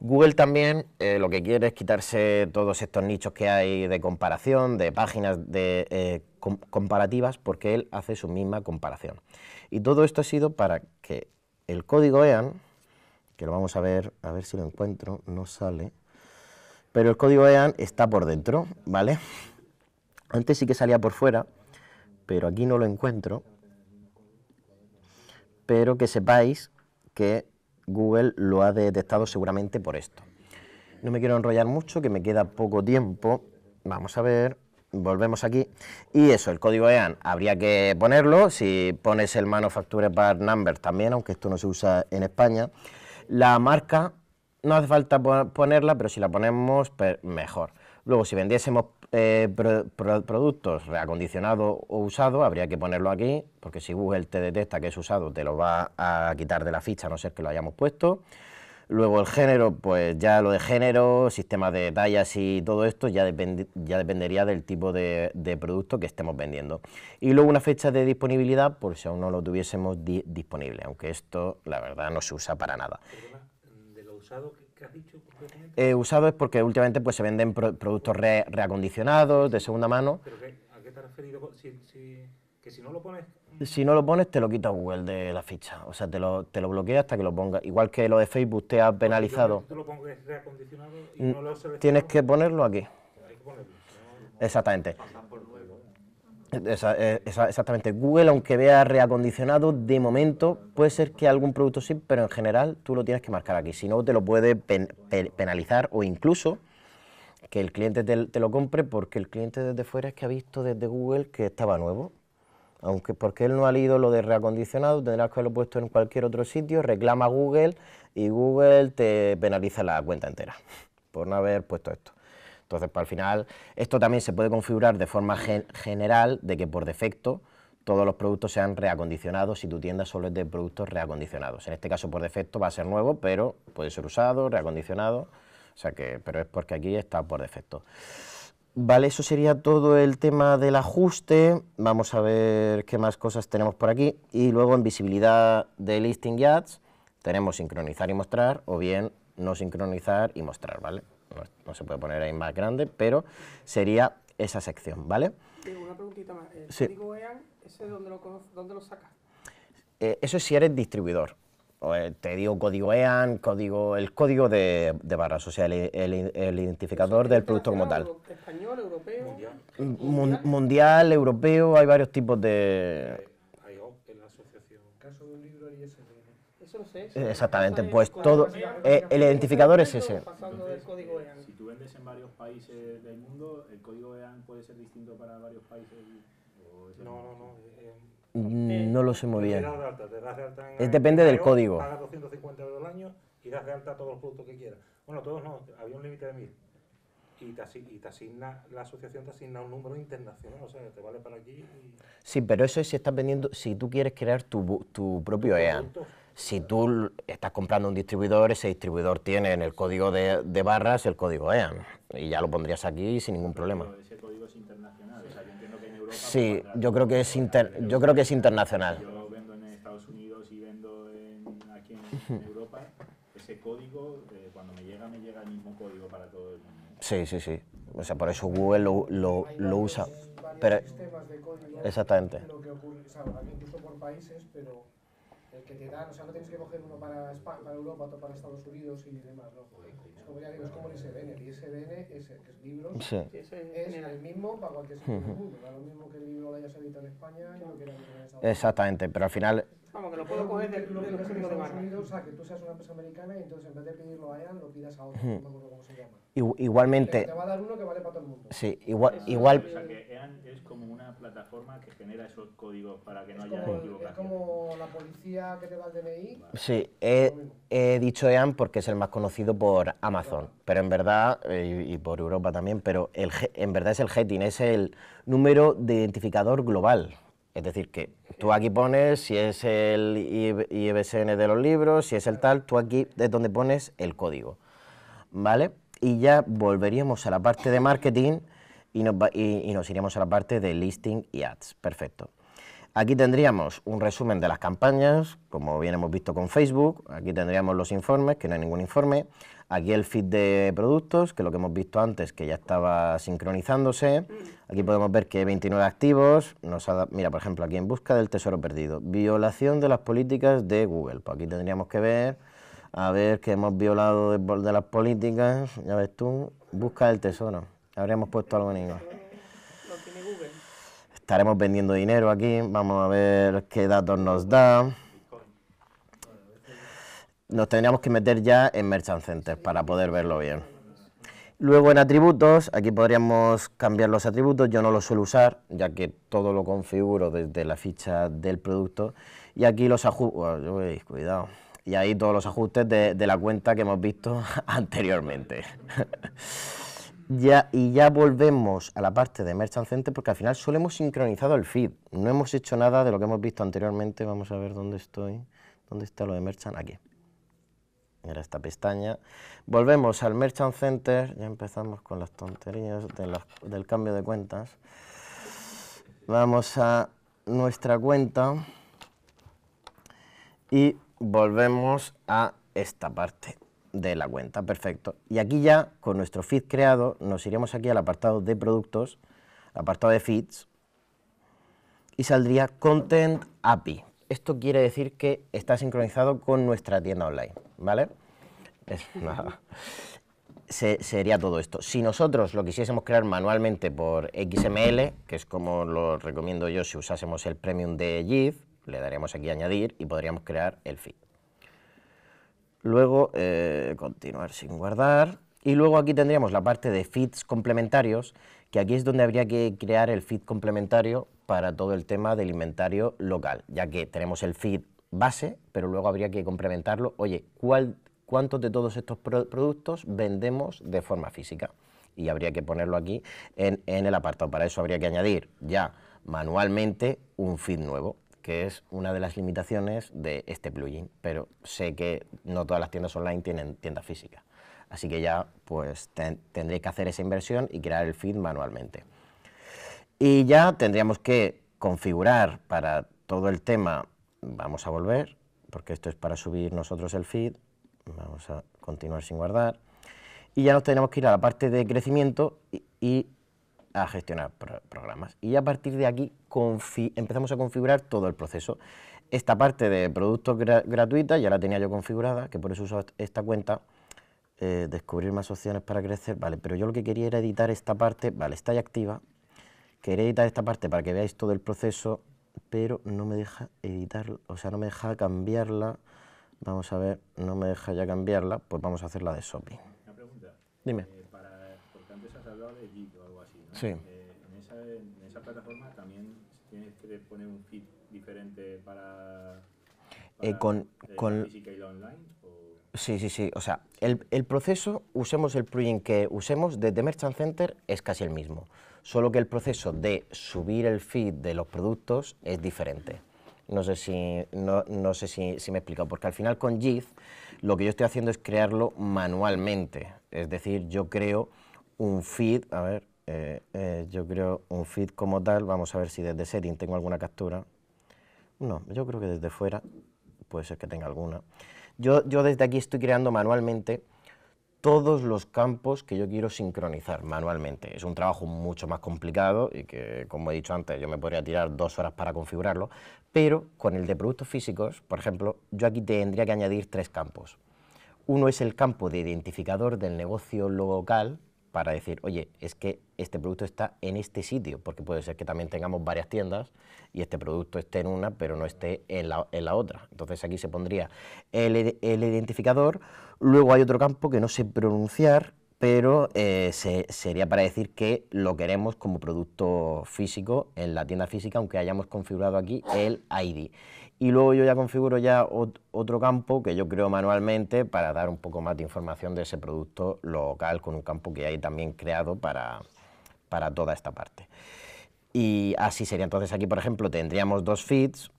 Google también eh, lo que quiere es quitarse todos estos nichos que hay de comparación, de páginas de, eh, comparativas, porque él hace su misma comparación. Y todo esto ha sido para que el código EAN, que lo vamos a ver, a ver si lo encuentro, no sale, pero el código EAN está por dentro, ¿vale? Antes sí que salía por fuera, pero aquí no lo encuentro, pero que sepáis que Google lo ha detectado seguramente por esto. No me quiero enrollar mucho, que me queda poco tiempo. Vamos a ver, volvemos aquí. Y eso, el código EAN habría que ponerlo, si pones el Manufacture Part Number también, aunque esto no se usa en España. La marca no hace falta ponerla, pero si la ponemos, mejor. Luego, si vendiésemos eh, productos reacondicionados o usado habría que ponerlo aquí, porque si Google te detecta que es usado, te lo va a quitar de la ficha, a no ser que lo hayamos puesto. Luego el género, pues ya lo de género, sistema de tallas y todo esto ya, depende ya dependería del tipo de, producto que estemos vendiendo. Y luego una fecha de disponibilidad por si aún no lo tuviésemos disponible, aunque esto la verdad no se usa para nada. de lo usado, usado es porque últimamente pues, se venden productos reacondicionados, de segunda mano. ¿Pero qué, a qué te has referido? Si, que si no lo pones... Si no lo pones, te lo quita Google de la ficha. O sea, te lo, te lo bloquea hasta que lo ponga Igual que lo de Facebook te ha penalizado. lo reacondicionado y mm, no lo Tienes que ponerlo aquí. Exactamente. Eh, exactamente. Google, aunque vea reacondicionado, de momento puede ser que algún producto sí, pero en general tú lo tienes que marcar aquí. Si no, te lo puede penalizar o incluso que el cliente te, lo compre porque el cliente desde fuera es que ha visto desde Google que estaba nuevo. Aunque porque él no ha leído lo de reacondicionado, tendrás que haberlo puesto en cualquier otro sitio, reclama Google y Google te penaliza la cuenta entera por no haber puesto esto. Entonces, para pues, el final, esto también se puede configurar de forma general de que por defecto todos los productos sean reacondicionados si tu tienda solo es de productos reacondicionados. En este caso, por defecto va a ser nuevo, pero puede ser usado, reacondicionado, o sea que, pero es porque aquí está por defecto. Vale, eso sería todo el tema del ajuste. Vamos a ver qué más cosas tenemos por aquí. Y luego en visibilidad de listing y ads tenemos sincronizar y mostrar o bien no sincronizar y mostrar, ¿vale? no se puede poner ahí más grande, pero sería esa sección, ¿vale? Una preguntita más. ¿El código EAN, ese dónde lo, lo sacas? Eh, eso es si eres distribuidor. Eh, te digo código EAN, código, el código de, de barras, o sea, el, identificador del producto como tal. ¿Español, europeo? mundial. europeo, hay varios tipos de... Eh, exactamente, pues todo. Eh, el identificador es ese. E si tú vendes en varios países del mundo, ¿el código EAN puede ser distinto para varios países? No, no, no. Eh, mm, no lo sé muy bien. depende del código. Pagas 250 euros al año y das de alta todos los productos que quieras. Bueno, todos no, había un límite de mil. Y te, asigna, la asociación te asigna un número internacional, o sea, te vale para aquí. Y... Sí, pero eso es si estás vendiendo, si tú quieres crear tu, tu propio EAN si tú estás comprando un distribuidor, ese distribuidor tiene en el código de, de barras el código EAN y ya lo pondrías aquí sin ningún problema. Pero ese código es internacional, o sea, yo entiendo que en Europa... Sí, yo creo que es, inter, yo creo que es internacional. Yo vendo en Estados Unidos y vendo en, aquí en Europa, ese código, eh, cuando me llega, me llega el mismo código para todo el mundo. Sí, sí, sí. O sea, por eso Google lo, lo, usa. sistemas de código, exactamente. Lo que ocurre, o sea, incluso por países, pero el que te dan, o sea, no tienes que coger uno para, para Europa, otro para Estados Unidos y demás, ¿no? Es como ya digo, es como el ISBN, el ISBN es, el, que es libros, es el mismo para cualquier sitio del mundo, lo mismo que el libro lo hayas editado en España y lo que en Estados Exactamente, pero al final Vamos, que lo puedo coger de, lo de los Estados de barra. O sea, que tú seas una empresa americana y entonces en vez de pedirlo a EAN, lo pidas a otro. No me acuerdo cómo se llama. Igualmente. Te va a dar uno que vale para todo el mundo. Sí, igual. igual o sea, que EAN es como una plataforma que genera esos códigos para que no haya equivocación. Es como la policía que te da el DNI. Sí, he, dicho EAN porque es el más conocido por Amazon, pero en verdad, eh, y, por Europa también, pero en verdad es el HETIN, es el número de identificador global. Es decir, que tú aquí pones si es el IBSN de los libros, si es el tal, tú aquí es donde pones el código. ¿Vale? Y ya volveríamos a la parte de marketing y nos, y nos iríamos a la parte de listing y ads. Perfecto. Aquí tendríamos un resumen de las campañas, como bien hemos visto con Facebook, aquí tendríamos los informes, que no hay ningún informe, aquí el feed de productos, que es lo que hemos visto antes, que ya estaba sincronizándose, aquí podemos ver que 29 activos, nos mira, por ejemplo, aquí en busca del tesoro perdido, violación de las políticas de Google, pues aquí tendríamos que ver, a ver que hemos violado de, las políticas, ya ves tú, busca el tesoro, habríamos puesto algo en inglés estaremos vendiendo dinero aquí, vamos a ver qué datos nos da. Nos tendríamos que meter ya en Merchant Center para poder verlo bien. Luego en atributos, aquí podríamos cambiar los atributos, yo no los suelo usar, ya que todo lo configuro desde la ficha del producto, y aquí los ajustes, cuidado, y ahí todos los ajustes de la cuenta que hemos visto <laughs> anteriormente. <laughs> y ya volvemos a la parte de Merchant Center porque al final solo hemos sincronizado el feed. No hemos hecho nada de lo que hemos visto anteriormente. Vamos a ver dónde estoy. ¿Dónde está lo de Merchant? Aquí. mira esta pestaña. Volvemos al Merchant Center. Ya empezamos con las tonterías del cambio de cuentas. Vamos a nuestra cuenta y volvemos a esta parte de la cuenta, perfecto. Y aquí ya, con nuestro feed creado, nos iremos aquí al apartado de productos, apartado de feeds, y saldría Content API. Esto quiere decir que está sincronizado con nuestra tienda online, ¿vale? <laughs> sería todo esto. Si nosotros lo quisiésemos crear manualmente por XML, que es como lo recomiendo yo si usásemos el premium de GIF, le daríamos aquí añadir y podríamos crear el feed luego eh, continuar sin guardar, y luego aquí tendríamos la parte de feeds complementarios, que aquí es donde habría que crear el feed complementario para todo el tema del inventario local, ya que tenemos el feed base, pero luego habría que complementarlo, oye, ¿cuántos de todos estos productos vendemos de forma física? Y habría que ponerlo aquí en el apartado, para eso habría que añadir ya manualmente un feed nuevo que es una de las limitaciones de este plugin, pero sé que no todas las tiendas online tienen tienda física. Así que ya pues tendré que hacer esa inversión y crear el feed manualmente. Y ya tendríamos que configurar para todo el tema, vamos a volver, porque esto es para subir nosotros el feed, vamos a continuar sin guardar, y ya nos tenemos que ir a la parte de crecimiento y a gestionar programas. Y a partir de aquí empezamos a configurar todo el proceso. Esta parte de productos gratuita ya la tenía yo configurada, que por eso uso esta cuenta, eh, descubrir más opciones para crecer, vale, pero yo lo que quería era editar esta parte, vale, está ya activa, quería editar esta parte para que veáis todo el proceso, pero no me deja editar, o sea, no me deja cambiarla, vamos a ver, no me deja ya cambiarla, pues vamos a hacerla de shopping. Una pregunta. Dime. Eh, porque antes has hablado de Gito. Eh, en, esa, plataforma también tienes que poner un feed diferente para, eh, con, con física y online. Sí, sí, sí. O sea, el, proceso, usemos el plugin que usemos desde Merchant Center, es casi el mismo. Solo que el proceso de subir el feed de los productos es diferente. No sé si, no, sé si, si me he explicado, porque al final con JIT lo que yo estoy haciendo es crearlo manualmente. Es decir, yo creo un feed, a ver, eh, eh, yo creo un feed como tal, vamos a ver si desde setting tengo alguna captura. No, yo creo que desde fuera puede ser que tenga alguna. Yo, yo desde aquí estoy creando manualmente todos los campos que yo quiero sincronizar manualmente. Es un trabajo mucho más complicado y que, como he dicho antes, yo me podría tirar dos horas para configurarlo, pero con el de productos físicos, por ejemplo, yo aquí tendría que añadir tres campos. Uno es el campo de identificador del negocio local, para decir, oye, es que este producto está en este sitio, porque puede ser que también tengamos varias tiendas y este producto esté en una, pero no esté en la, otra. Entonces aquí se pondría el, identificador, luego hay otro campo que no sé pronunciar, pero eh, se, sería para decir que lo queremos como producto físico en la tienda física, aunque hayamos configurado aquí el ID y luego yo ya configuro ya otro campo que yo creo manualmente para dar un poco más de información de ese producto local con un campo que hay también creado para, toda esta parte. Y así sería, entonces aquí por ejemplo tendríamos dos feeds,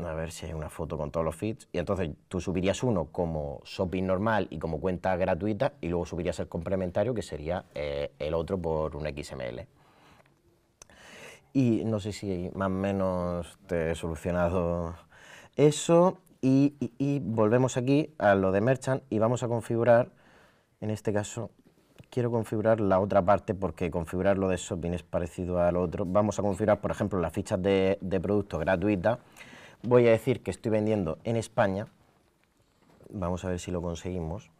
a ver si hay una foto con todos los feeds, y entonces tú subirías uno como shopping normal y como cuenta gratuita, y luego subirías el complementario que sería eh, el otro por un XML. Y no sé si más o menos te he solucionado eso y, volvemos aquí a lo de merchant y vamos a configurar, en este caso quiero configurar la otra parte porque configurar lo de shopping es parecido al otro. Vamos a configurar, por ejemplo, las fichas de, de producto gratuita. Voy a decir que estoy vendiendo en España. Vamos a ver si lo conseguimos.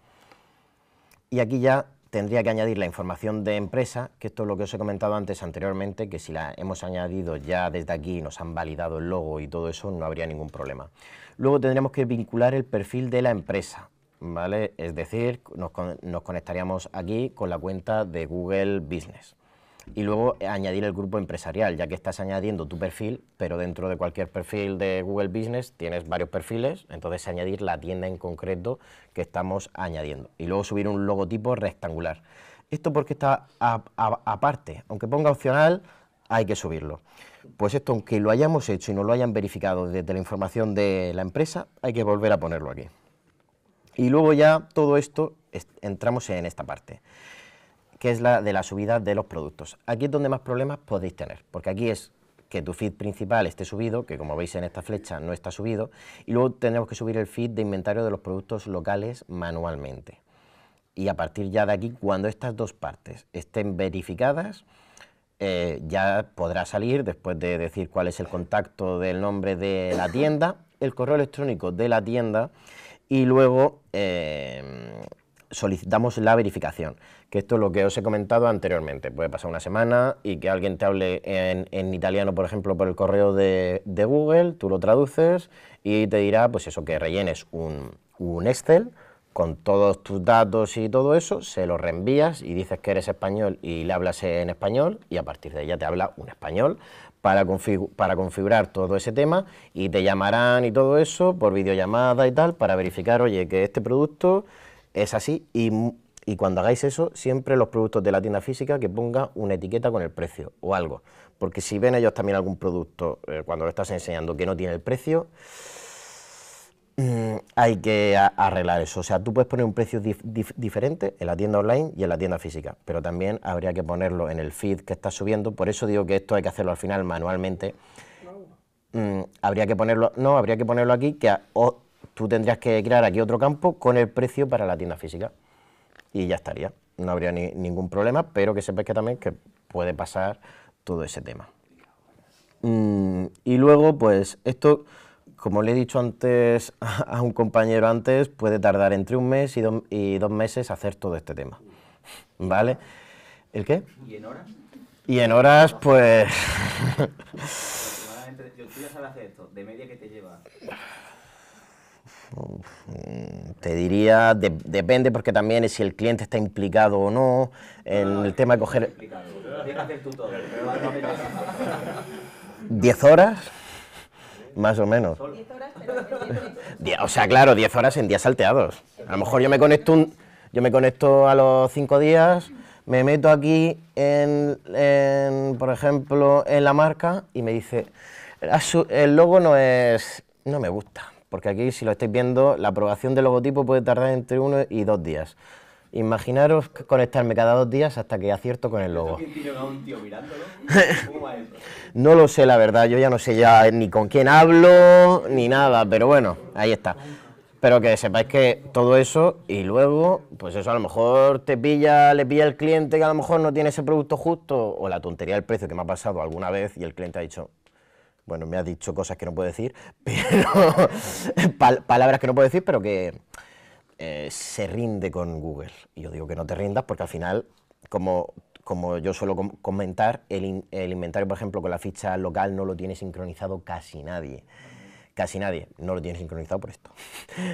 Y aquí ya tendría que añadir la información de empresa, que esto es lo que os he comentado antes anteriormente, que si la hemos añadido ya desde aquí, nos han validado el logo y todo eso, no habría ningún problema. Luego tendríamos que vincular el perfil de la empresa, ¿vale? Es decir, nos, nos conectaríamos aquí con la cuenta de Google Business y luego añadir el grupo empresarial, ya que estás añadiendo tu perfil, pero dentro de cualquier perfil de Google Business tienes varios perfiles, entonces añadir la tienda en concreto que estamos añadiendo y luego subir un logotipo rectangular. Esto porque está aparte, aunque ponga opcional, hay que subirlo. Pues esto, aunque lo hayamos hecho y no lo hayan verificado desde la información de la empresa, hay que volver a ponerlo aquí. Y luego ya todo esto, entramos en esta parte que es la de la subida de los productos. Aquí es donde más problemas podéis tener, porque aquí es que tu feed principal esté subido, que como veis en esta flecha no está subido, y luego tenemos que subir el feed de inventario de los productos locales manualmente. Y a partir ya de aquí, cuando estas dos partes estén verificadas, eh, ya podrá salir, después de decir cuál es el contacto del nombre de la tienda, el correo electrónico de la tienda, y luego... Eh, solicitamos la verificación, que esto es lo que os he comentado anteriormente. Puede pasar una semana y que alguien te hable en, italiano, por ejemplo, por el correo de, Google, tú lo traduces y te dirá, pues eso, que rellenes un, Excel con todos tus datos y todo eso, se lo reenvías y dices que eres español y le hablas en español y a partir de ella te habla un español para, para configurar todo ese tema y te llamarán y todo eso por videollamada y tal para verificar, oye, que este producto es así y, cuando hagáis eso, siempre los productos de la tienda física que ponga una etiqueta con el precio o algo. Porque si ven ellos también algún producto eh, cuando lo estás enseñando que no tiene el precio, mm, hay que arreglar eso. O sea, tú puedes poner un precio diferente en la tienda online y en la tienda física, pero también habría que ponerlo en el feed que estás subiendo. Por eso digo que esto hay que hacerlo al final manualmente. Mm, habría que ponerlo, no, habría que ponerlo aquí que tú tendrías que crear aquí otro campo con el precio para la tienda física. Y ya estaría, no habría ningún problema, pero que sepas que también que puede pasar todo ese tema. Mm, y luego, pues esto, como le he dicho antes <laughs> a un compañero antes, puede tardar entre un mes y, dos meses hacer todo este tema. ¿Vale? ¿El qué? ¿Y en horas? Y en horas, pues... <laughs> yo, hacer esto, de media que te lleva Mm, te diría, depende porque también es si el cliente está implicado o no, en el tema de coger... 10 horas, más o menos. O sea, claro, 10 horas en días salteados. A lo mejor yo me conecto, yo me conecto a los 5 días, me meto aquí, en, por ejemplo, en la marca y me dice, ah, el logo no es... no me gusta porque aquí, si lo estáis viendo, la aprobación del logotipo puede tardar entre uno y dos días. Imaginaros conectarme cada dos días hasta que acierto con el logo. no lo sé, la verdad, yo ya no sé ya ni con quién hablo, ni nada, pero bueno, ahí está. Pero que sepáis que todo eso, y luego, pues eso, a lo mejor te pilla, le pilla el cliente que a lo mejor no tiene ese producto justo, o la tontería del precio que me ha pasado alguna vez, y el cliente ha dicho, bueno, me ha dicho cosas que no puedo decir, <laughs> pero <laughs> palabras que no puedo decir, pero que eh, se rinde con Google. Y yo digo que no te rindas porque al final, como, como yo suelo comentar, el, el inventario, por ejemplo, con la ficha local no lo tiene sincronizado casi nadie casi nadie no lo tiene sincronizado por esto,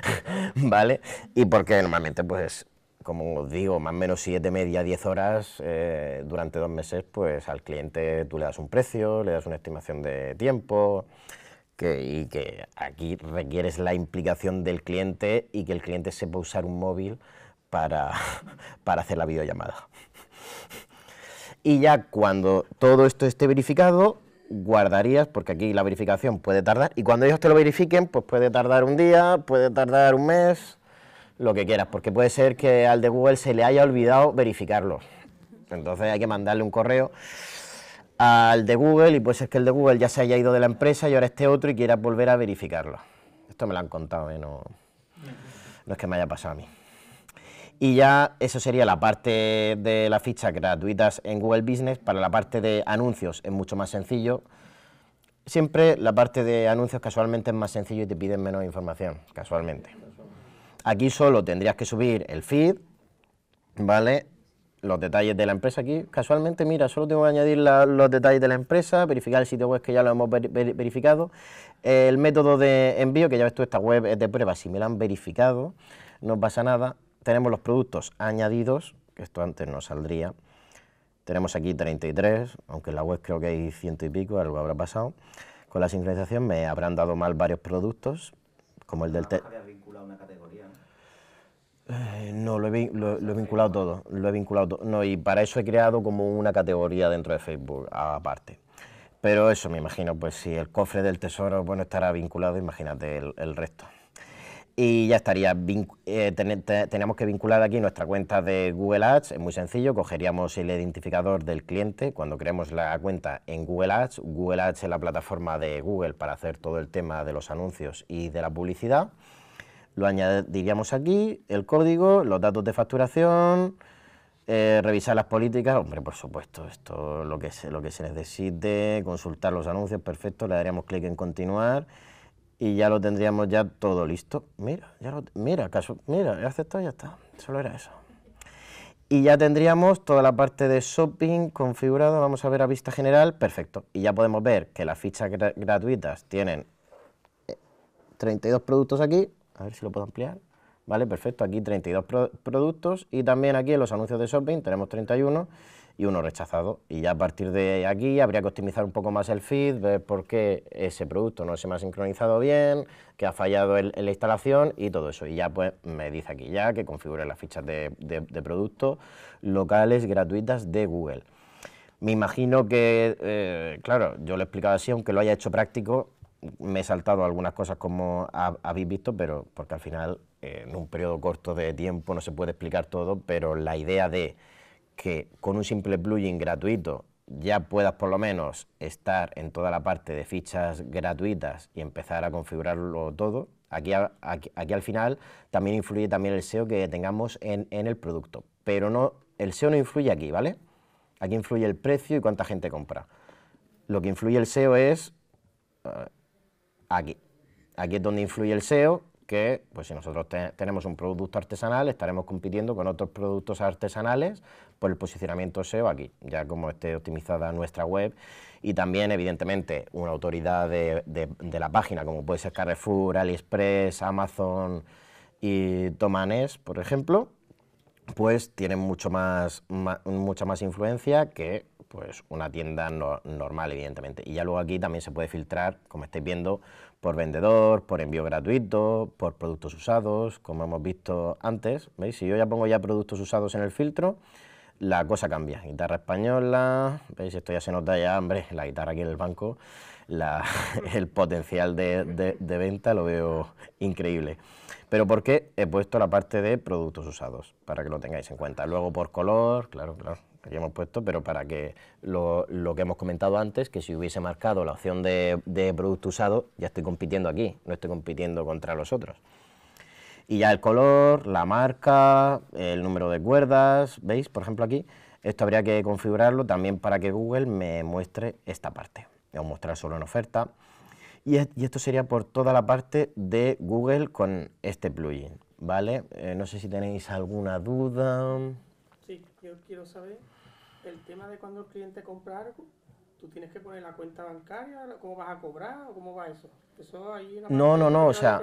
<laughs> ¿vale? Y porque normalmente pues como os digo, más o menos siete, media, 10 horas, eh, durante dos meses, pues al cliente tú le das un precio, le das una estimación de tiempo, y que aquí requieres la implicación del cliente y que el cliente sepa usar un móvil para, <laughs> para hacer la videollamada. Y ya cuando todo esto esté verificado, guardarías, porque aquí la verificación puede tardar, y cuando ellos te lo verifiquen, pues puede tardar un día, puede tardar un mes, lo que quieras, porque puede ser que al de Google se le haya olvidado verificarlo. Entonces hay que mandarle un correo al de Google y puede ser que el de Google ya se haya ido de la empresa y ahora esté otro y quiera volver a verificarlo. Esto me lo han contado, ¿eh? no, es que me haya pasado a mí. Y ya eso sería la parte de las fichas gratuitas en Google Business. Para la parte de anuncios es mucho más sencillo. Siempre la parte de anuncios casualmente es más sencillo y te piden menos información, casualmente. Aquí solo tendrías que subir el feed, ¿vale? Los detalles de la empresa aquí, casualmente, mira, solo tengo que añadir los detalles de la empresa, verificar el sitio web que ya lo hemos verificado, el método de envío, que ya ves tú, esta web es de prueba, si me la han verificado, no pasa nada, tenemos los productos añadidos, que esto antes no saldría, tenemos aquí 33, aunque en la web creo que hay ciento y pico, algo habrá pasado, con la sincronización me habrán dado mal varios productos, como el del... Ah, eh, no, lo he, lo, he, vinculado todo, lo he vinculado todo. No, y para eso he creado como una categoría dentro de Facebook aparte. Pero eso me imagino, pues si el cofre del tesoro, bueno, estará vinculado, imagínate el, resto. Y ya estaría, eh, tenemos que vincular aquí nuestra cuenta de Google Ads, es muy sencillo, cogeríamos el identificador del cliente cuando creamos la cuenta en Google Ads, Google Ads es la plataforma de Google para hacer todo el tema de los anuncios y de la publicidad, lo añadiríamos aquí, el código, los datos de facturación, eh, revisar las políticas, hombre, por supuesto, esto lo que, se, lo que se necesite, consultar los anuncios, perfecto, le daríamos clic en continuar y ya lo tendríamos ya todo listo. Mira, ya mira, caso, mira, he aceptado ya está, solo era eso. Y ya tendríamos toda la parte de shopping configurada, vamos a ver a vista general, perfecto. Y ya podemos ver que las fichas gratuitas tienen 32 eh, productos aquí, a ver si lo puedo ampliar, ¿vale? Perfecto, aquí 32 productos y también aquí en los anuncios de shopping tenemos 31 y uno rechazado. Y ya a partir de aquí habría que optimizar un poco más el feed, ver por qué ese producto no se me ha sincronizado bien, que ha fallado en la instalación y todo eso. Y ya pues me dice aquí ya que configure las fichas de, productos locales gratuitas de Google. Me imagino que, eh, claro, yo lo he explicado así, aunque lo haya hecho práctico, me he saltado algunas cosas como habéis visto, pero porque al final eh, en un periodo corto de tiempo no se puede explicar todo, pero la idea de que con un simple plugin gratuito ya puedas por lo menos estar en toda la parte de fichas gratuitas y empezar a configurarlo todo, aquí, aquí, al final también influye también el SEO que tengamos en, el producto, pero no, el SEO no influye aquí, ¿vale? Aquí influye el precio y cuánta gente compra. Lo que influye el SEO es... Eh, aquí. Aquí es donde influye el SEO, que pues si nosotros tenemos un producto artesanal, estaremos compitiendo con otros productos artesanales por el posicionamiento SEO aquí, ya como esté optimizada nuestra web. Y también, evidentemente, una autoridad de, la página, como puede ser Carrefour, AliExpress, Amazon y Tomanes, por ejemplo, pues tienen mucho más, mucha más influencia que pues una tienda normal, evidentemente. Y ya luego aquí también se puede filtrar, como estáis viendo, por vendedor, por envío gratuito, por productos usados, como hemos visto antes. ¿Veis? Si yo ya pongo ya productos usados en el filtro, la cosa cambia. Guitarra española, veis, esto ya se nota ya, hombre, la guitarra aquí en el banco, <laughs> el potencial de, de, venta lo veo increíble. Pero ¿por qué he puesto la parte de productos usados, para que lo tengáis en cuenta. Luego por color, claro, claro, hemos puesto, pero para que lo, que hemos comentado antes, que si hubiese marcado la opción de, producto usado, ya estoy compitiendo aquí, no estoy compitiendo contra los otros. Y ya el color, la marca, el número de cuerdas, ¿veis? Por ejemplo aquí, esto habría que configurarlo también para que Google me muestre esta parte, a mostrar solo en oferta. Y, esto sería por toda la parte de Google con este plugin, ¿vale? Eh, no sé si tenéis alguna duda. Sí, yo quiero saber el tema de cuando el cliente compra algo, tú tienes que poner la cuenta bancaria, cómo vas a cobrar o cómo va eso. Eso ahí No, no, no, o sea,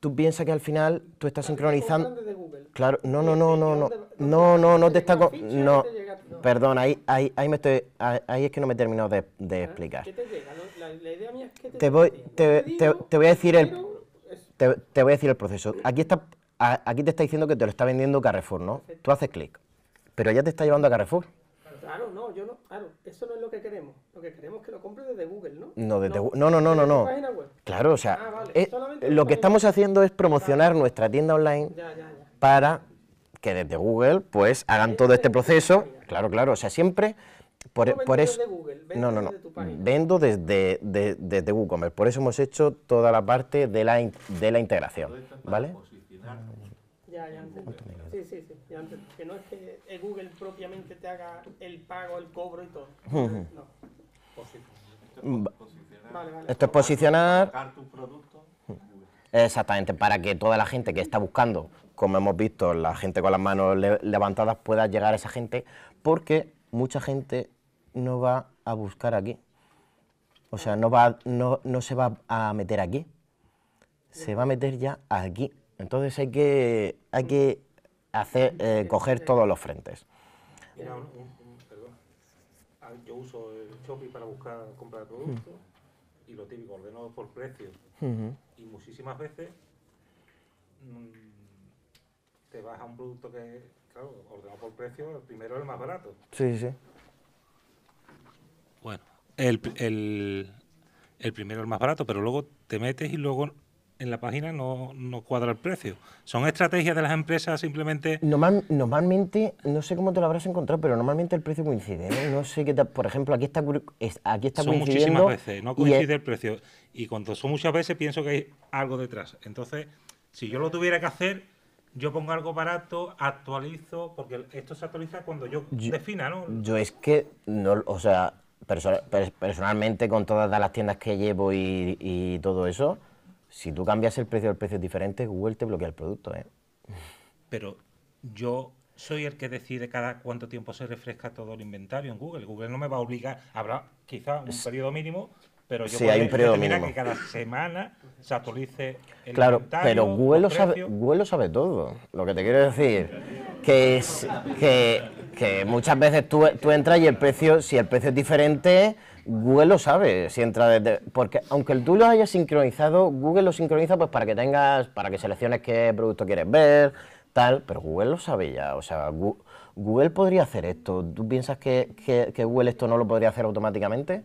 tú piensas que al final tú estás sincronizando Claro, no, no, no, no, no. No, no, no te está no. Perdón, ahí ahí ahí me estoy ahí es que no me he terminado de, ah, explicar. ¿Qué te llega? La, idea mía es que te, voy te, te, voy a decir el te, te voy a decir el proceso. Aquí está aquí te está diciendo que te lo está vendiendo Carrefour, ¿no? Tú haces clic, pero ya te está llevando a Carrefour. Claro, no, yo no, claro, eso no es lo que queremos. Lo que queremos es que lo compre desde Google, ¿no? No, desde no, no, no, no, no. Claro, o sea, ah, eh, lo que estamos haciendo es promocionar nuestra tienda online para que desde Google pues hagan todo este proceso. Claro, claro, o sea, siempre por, eso... Desde Google, no, no, no. página. vendo desde, desde WooCommerce. Por eso hemos hecho toda la parte de la, de la integración. ¿Vale? Ya, ya, sí, sí, sí que no es que eh, Google propiamente te haga el pago, el cobro y todo. No. Posicionar. Esto es posicionar. producto. Exactamente, para que toda la gente que está buscando, como hemos visto, la gente con las manos levantadas pueda llegar a esa gente, porque mucha gente no va a buscar aquí. O sea, no, va, no se va a meter aquí, se va a meter ya aquí. Entonces hay que, hay que hacer, eh, coger todos los frentes. Mira, perdón. Ah, yo uso el Shopee para buscar comprar hmm. productos y lo típico, ordeno por precio. Hmm. Y muchísimas veces mm, te vas a un producto que, claro, ordenado por precio, el primero es el más barato. Sí, sí. Bueno, el, el, el primero es el más barato, pero luego te metes y luego en la página no, cuadra el precio. ¿Son estrategias de las empresas simplemente...? normalmente, no sé cómo te lo habrás encontrado, pero normalmente el precio coincide. ¿eh? No sé qué... por ejemplo, aquí está, aquí está son muchísimas veces, no coincide el... precio. Y cuando son muchas veces pienso que hay algo detrás. Entonces, si yo lo tuviera que hacer yo pongo algo barato, actualizo, porque esto se actualiza cuando yo, defina, ¿no? Yo es que, no, o sea, personalmente con todas las tiendas que llevo y todo eso, si tú cambias el precio, el precio es diferente, Google te bloquea el producto. ¿eh? Pero yo soy el que decide cada cuánto tiempo se refresca todo el inventario en Google. Google no me va a obligar, habrá quizá un periodo mínimo, pero yo sí, hay que cada semana se actualice el Claro, pero Google lo, sabe, todo. Lo que te quiero decir, que es que, muchas veces tú entras y el precio, si el precio es diferente, Google lo sabe, si entra desde... Porque aunque tú lo hayas sincronizado, Google lo sincroniza pues para que tengas, para que selecciones qué producto quieres ver, tal, pero Google lo sabe ya, o sea, Google, podría hacer esto. ¿Tú piensas que, Google esto no lo podría hacer automáticamente?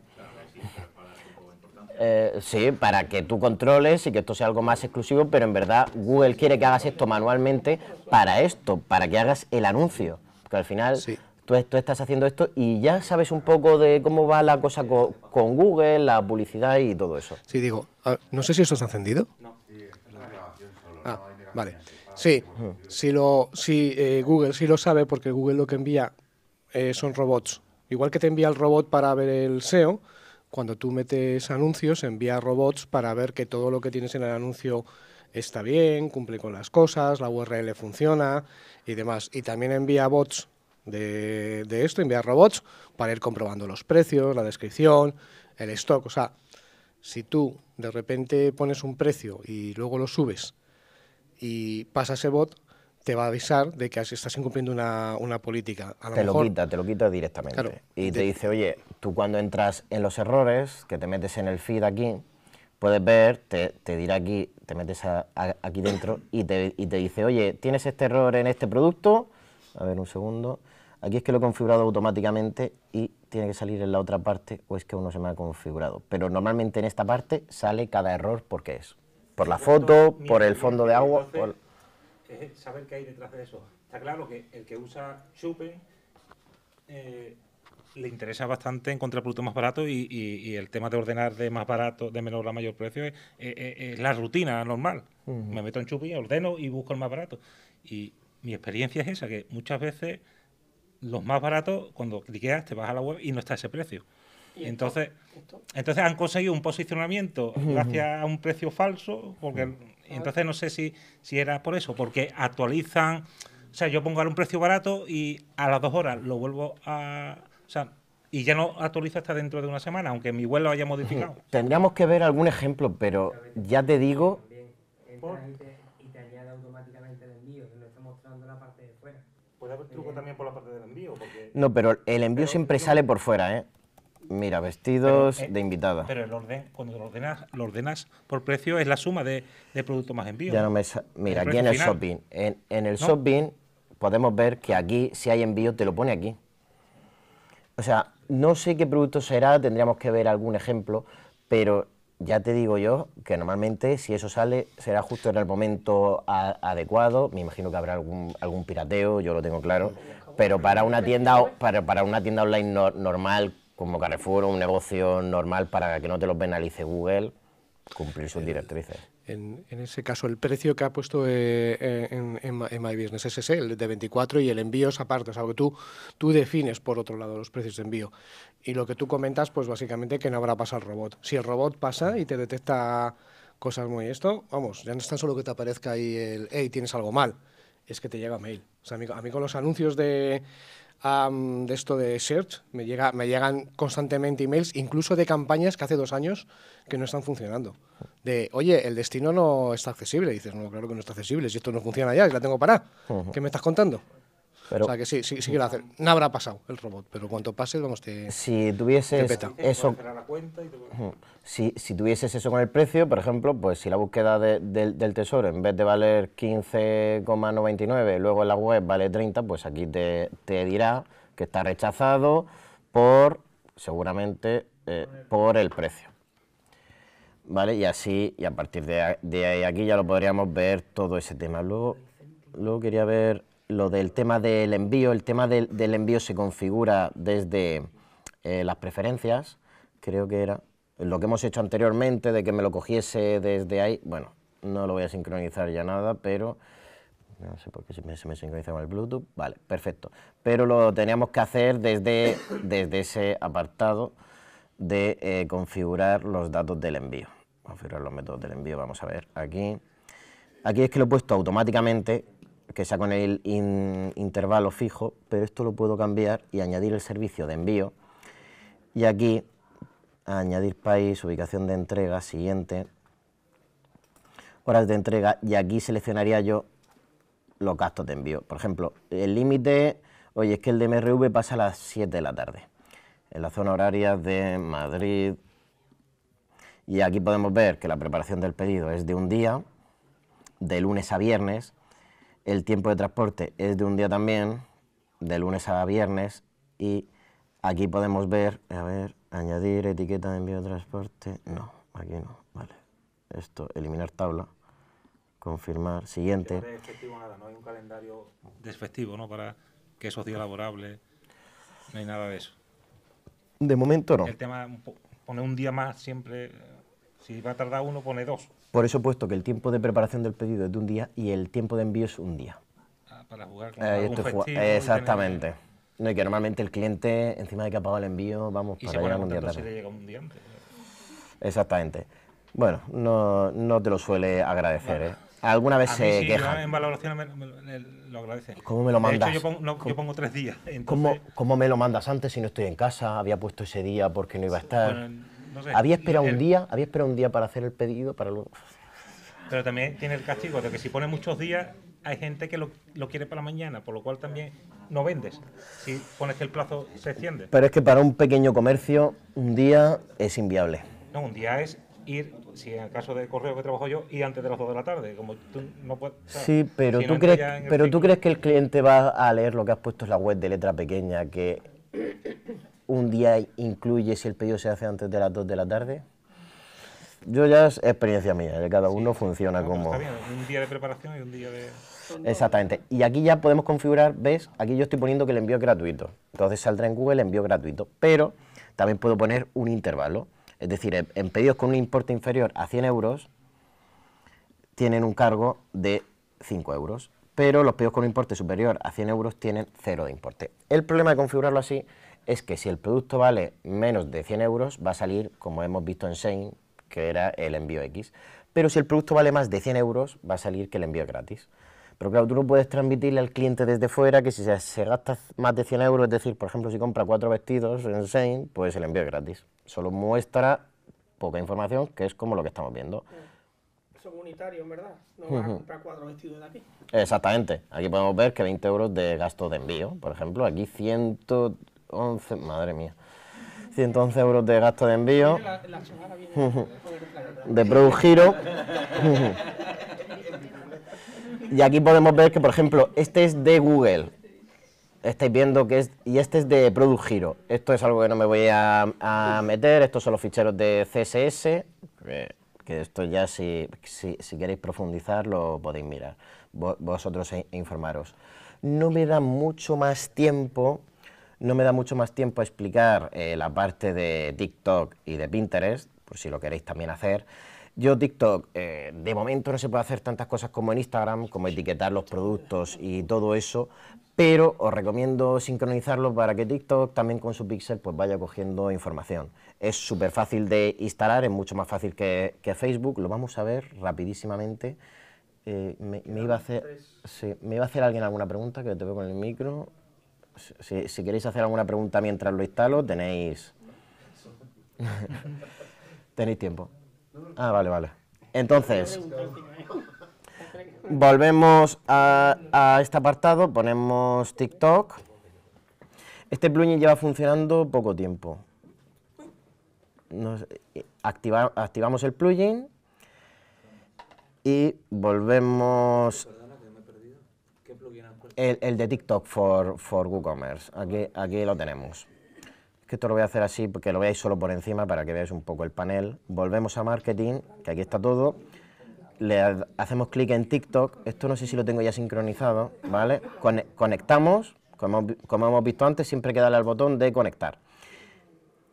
Eh, sí, para que tú controles y que esto sea algo más exclusivo, pero en verdad Google quiere que hagas esto manualmente para esto, para que hagas el anuncio. Porque al final tú, estás haciendo esto y ya sabes un poco de cómo va la cosa con, Google, la publicidad y todo eso. Sí, digo, no sé si esto ha encendido. No, Ah, vale. Sí, si lo, si, eh, Google sí lo sabe porque Google lo que envía eh, son robots. Igual que te envía el robot para ver el SEO, cuando tú metes anuncios, envía robots para ver que todo lo que tienes en el anuncio está bien, cumple con las cosas, la URL funciona y demás. Y también envía bots de, esto, enviar robots para ir comprobando los precios, la descripción, el stock. O sea, si tú de repente pones un precio y luego lo subes y pasa ese bot, te va a avisar de que estás incumpliendo una, política. te lo quita, te lo quita directamente. y te, dice, oye, tú cuando entras en los errores, que te metes en el feed aquí, puedes ver, te, dirá aquí, te metes aquí dentro y te, y te dice, oye, tienes este error en este producto. A ver, un segundo. Aquí es que lo he configurado automáticamente y tiene que salir en la otra parte o es que uno se me ha configurado. Pero normalmente en esta parte sale cada error porque es. Por la foto, por el fondo de agua. saber qué hay detrás de eso. Está claro que el que usa Chupin eh, le interesa bastante encontrar productos más baratos y, el tema de ordenar de más barato, de menor a mayor precio, es, la rutina normal. Me meto en Chupin, ordeno y busco el más barato. Y mi experiencia es esa, que muchas veces los más baratos, cuando cliqueas, te vas a la web y no está ese precio. entonces, entonces han conseguido un posicionamiento gracias a un precio falso, porque entonces no sé si, si era por eso, porque actualizan, o sea, yo pongo ahora un precio barato y a las dos horas lo vuelvo a... O sea, y ya no actualiza hasta dentro de una semana, aunque mi web lo haya modificado. Tendríamos que ver algún ejemplo, pero ya te digo... truco también por la parte del envío. No, pero el envío siempre sale por fuera, ¿eh? Mira, vestidos eh, de invitada. Pero el cuando lo ordenas, por precio, es la suma de, de producto más envío. Ya no Mira, aquí en el shopping. En, el shopping podemos ver que aquí, si hay envío, te lo pone aquí. O sea, no sé qué producto será, tendríamos que ver algún ejemplo, pero ya te digo yo que normalmente si eso sale será justo en el momento adecuado. Me imagino que habrá algún, pirateo, yo lo tengo claro. Pero para una tienda, para, para una tienda online normal, como Carrefour, un negocio normal para que no te lo penalice Google, cumplir sus directrices en, ese caso, el precio que ha puesto eh, eh, en, My Business es ese, el de 24 y el envío es aparte, o sea, que tú, tú defines por otro lado los precios de envío. Y lo que tú comentas, pues básicamente que no habrá pasado el robot. Si el robot pasa y te detecta cosas muy esto, vamos, ya no es tan solo que te aparezca ahí el, hey, tienes algo mal, es que te llega mail. O sea, a mí, con los anuncios de, de esto de search, me, llega, me llegan constantemente emails, incluso de campañas que hace dos años que no están funcionando de, oye, el destino no está accesible. dices, no, claro que no está accesible. Si esto no funciona ya, que la tengo parada. ¿Qué me estás contando? o sea que sí, sí, sí que lo No habrá pasado el robot, pero cuando pase, vamos, te. Si tuvieses te eso. Si, si, tuvieses eso con el precio, por ejemplo, pues si la búsqueda del, tesoro en vez de valer 15,99, luego en la web vale 30, pues aquí te, te dirá que está rechazado por, seguramente, eh, por el precio. ¿vale? Y así, y a partir de, aquí ya lo podríamos ver todo ese tema. Luego, quería ver lo del tema del envío. El tema del, envío se configura desde eh, las preferencias, creo que era. Lo que hemos hecho anteriormente, de que me lo cogiese desde ahí, bueno, no lo voy a sincronizar ya nada, pero... No sé por qué se me, se sincroniza con el Bluetooth. Vale, perfecto. Pero lo teníamos que hacer desde, desde ese apartado de eh, configurar los datos del envío. Configurar los métodos del envío, vamos a ver aquí. Aquí es que lo he puesto automáticamente, que sea con el intervalo fijo, pero esto lo puedo cambiar y añadir el servicio de envío. Y aquí, añadir país, ubicación de entrega, siguiente, horas de entrega, y aquí seleccionaría yo los gastos de envío. Por ejemplo, el límite, oye, es que el de pasa a las 7 de la tarde en la zona horaria de Madrid. Y aquí podemos ver que la preparación del pedido es de un día, de lunes a viernes. El tiempo de transporte es de un día también, de lunes a viernes. Y aquí podemos ver, a ver, añadir etiqueta de envío de transporte. No, aquí no, vale. Esto, eliminar tabla confirmar. Siguiente. No no hay un calendario despectivo, ¿no? Para que eso laborable laborable no hay nada de eso. De momento no. El tema, pone un día más siempre, si va a tardar uno, pone dos. Por eso puesto que el tiempo de preparación del pedido es de un día y el tiempo de envío es un día. Ah, para jugar con algún Exactamente. No, y que normalmente el cliente, encima de que ha pagado el envío, vamos, para un día Exactamente. Bueno, no, no te lo suele agradecer, ¿eh? alguna vez se sí, en valoración lo agradece. ¿Cómo me lo mandas? De hecho, yo, pongo, tres días. ¿Cómo, me lo mandas antes si no estoy en casa? Había puesto ese día porque no iba a estar. había esperado un día, había esperado un día para hacer el pedido para lo... Pero también tiene el castigo de que si pone muchos días hay gente que lo, lo, quiere para la mañana, por lo cual también no vendes. Si pones que el plazo se extiende. Pero es que para un pequeño comercio un día es inviable. No, un día es ir, si en el caso de correo que trabajo yo, ir antes de las 2 de la tarde. Como Sí, pero, tú, crees, pero tú crees que el cliente va a leer lo que has puesto en la web de letra pequeña, que un día incluye si el pedido se hace antes de las 2 de la tarde. Yo ya es experiencia mía, de ¿eh? cada uno funciona como... un día de preparación y un día de... Exactamente. Y aquí ya podemos configurar, ¿ves? Aquí yo estoy poniendo que el envío es gratuito. Entonces saldrá en Google envío gratuito. Pero también puedo poner un intervalo. Es decir, en pedidos con un importe inferior a 100 euros tienen un cargo de 5 euros, pero los pedidos con un importe superior a 100 euros tienen cero de importe. El problema de configurarlo así es que si el producto vale menos de 100 euros va a salir, como hemos visto en Shane, que era el envío X, pero si el producto vale más de 100 euros va a salir que el envío es gratis. Pero claro, tú no puedes transmitirle al cliente desde fuera que si se, gasta más de 100 euros, es decir, por ejemplo, si compra cuatro vestidos en Shane, pues el envío es gratis solo muestra poca información, que es como lo que estamos viendo. Mm. Son unitarios, ¿verdad? No vas a comprar cuatro vestidos de aquí. Exactamente. Aquí podemos ver que 20 euros de gasto de envío, por ejemplo. Aquí 111, madre mía. 111 euros de gasto de envío. de Pro Giro. <laughs> y aquí podemos ver que, por ejemplo, este es de Google estáis viendo que es, y este es de Product Hero. Esto es algo que no me voy a, meter, estos son los ficheros de CSS, que esto ya si, queréis profundizar lo podéis mirar, vosotros e informaros. No me da mucho más tiempo, no me da mucho más tiempo a explicar eh, la parte de TikTok y de Pinterest, por si lo queréis también hacer. Yo TikTok, eh, de momento no se puede hacer tantas cosas como en Instagram, como etiquetar los productos y todo eso, pero os recomiendo sincronizarlo para que TikTok también con su pixel pues vaya cogiendo información. Es súper fácil de instalar, es mucho más fácil que, Facebook, lo vamos a ver rapidísimamente. Eh, me, iba a hacer, me iba a hacer alguien alguna pregunta, que te veo con el micro. Si, si queréis hacer alguna pregunta mientras lo instalo, tenéis... <laughs> tenéis tiempo. Ah, vale, vale. Entonces volvemos a, este apartado, ponemos TikTok. Este plugin lleva funcionando poco tiempo. Eh, activamos el plugin y volvemos... El, el de TikTok for, for WooCommerce, aquí, aquí lo tenemos. Es que esto lo voy a hacer así porque lo veáis solo por encima para que veáis un poco el panel. Volvemos a Marketing, que aquí está todo le hacemos clic en TikTok, esto no sé si lo tengo ya sincronizado, ¿vale? conectamos, como, hemos visto antes, siempre hay que darle al botón de conectar.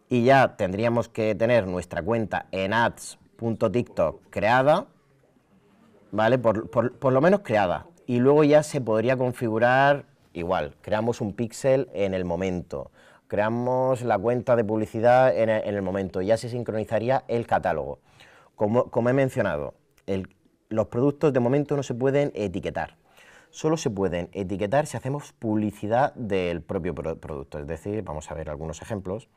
Y ya tendríamos que tener nuestra cuenta en ads.tiktok creada, ¿vale? Por, lo menos creada. Y luego ya se podría configurar igual, creamos un píxel en el momento, creamos la cuenta de publicidad en el, en el momento, ya se sincronizaría el catálogo. como he mencionado, los productos de momento no se pueden etiquetar. Solo se pueden etiquetar si hacemos publicidad del propio producto. Es decir, vamos a ver algunos ejemplos.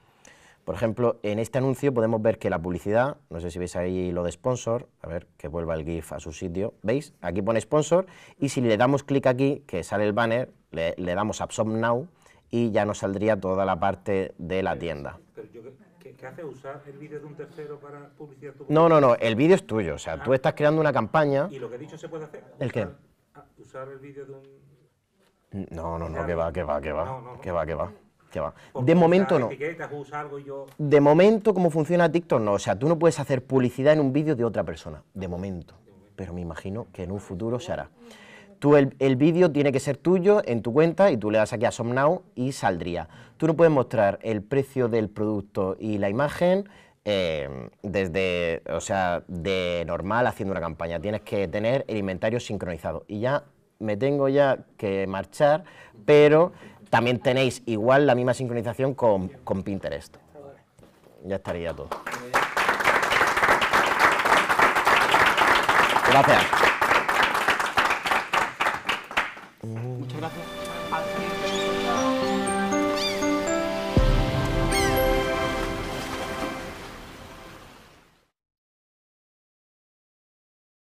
Por ejemplo, en este anuncio podemos ver que la publicidad, no sé si veis ahí lo de sponsor, a ver que vuelva el GIF a su sitio, ¿veis? Aquí pone sponsor y si le damos clic aquí, que sale el banner, le, damos absorb now y ya nos saldría toda la parte de la tienda. ¿Qué, haces? ¿Usar el vídeo de un tercero para publicidad? no, no, no, el vídeo es tuyo, o sea, tú ah. estás creando una campaña... ¿Y lo que he dicho se puede hacer? ¿El qué? usar ah, el vídeo de un... No, no, no, que va, que va, que va, que va, que va. va. De momento no. De momento, cómo funciona TikTok, no. O sea, tú no puedes hacer publicidad en un vídeo de otra persona. De momento. Pero me imagino que en un futuro se hará. Tú el, vídeo tiene que ser tuyo en tu cuenta y tú le das aquí a Somnow y saldría. Tú no puedes mostrar el precio del producto y la imagen eh, desde, o sea, de normal haciendo una campaña. Tienes que tener el inventario sincronizado. Y ya me tengo ya que marchar, pero también tenéis igual la misma sincronización con, con Pinterest. Ya estaría todo. Gracias. gracias.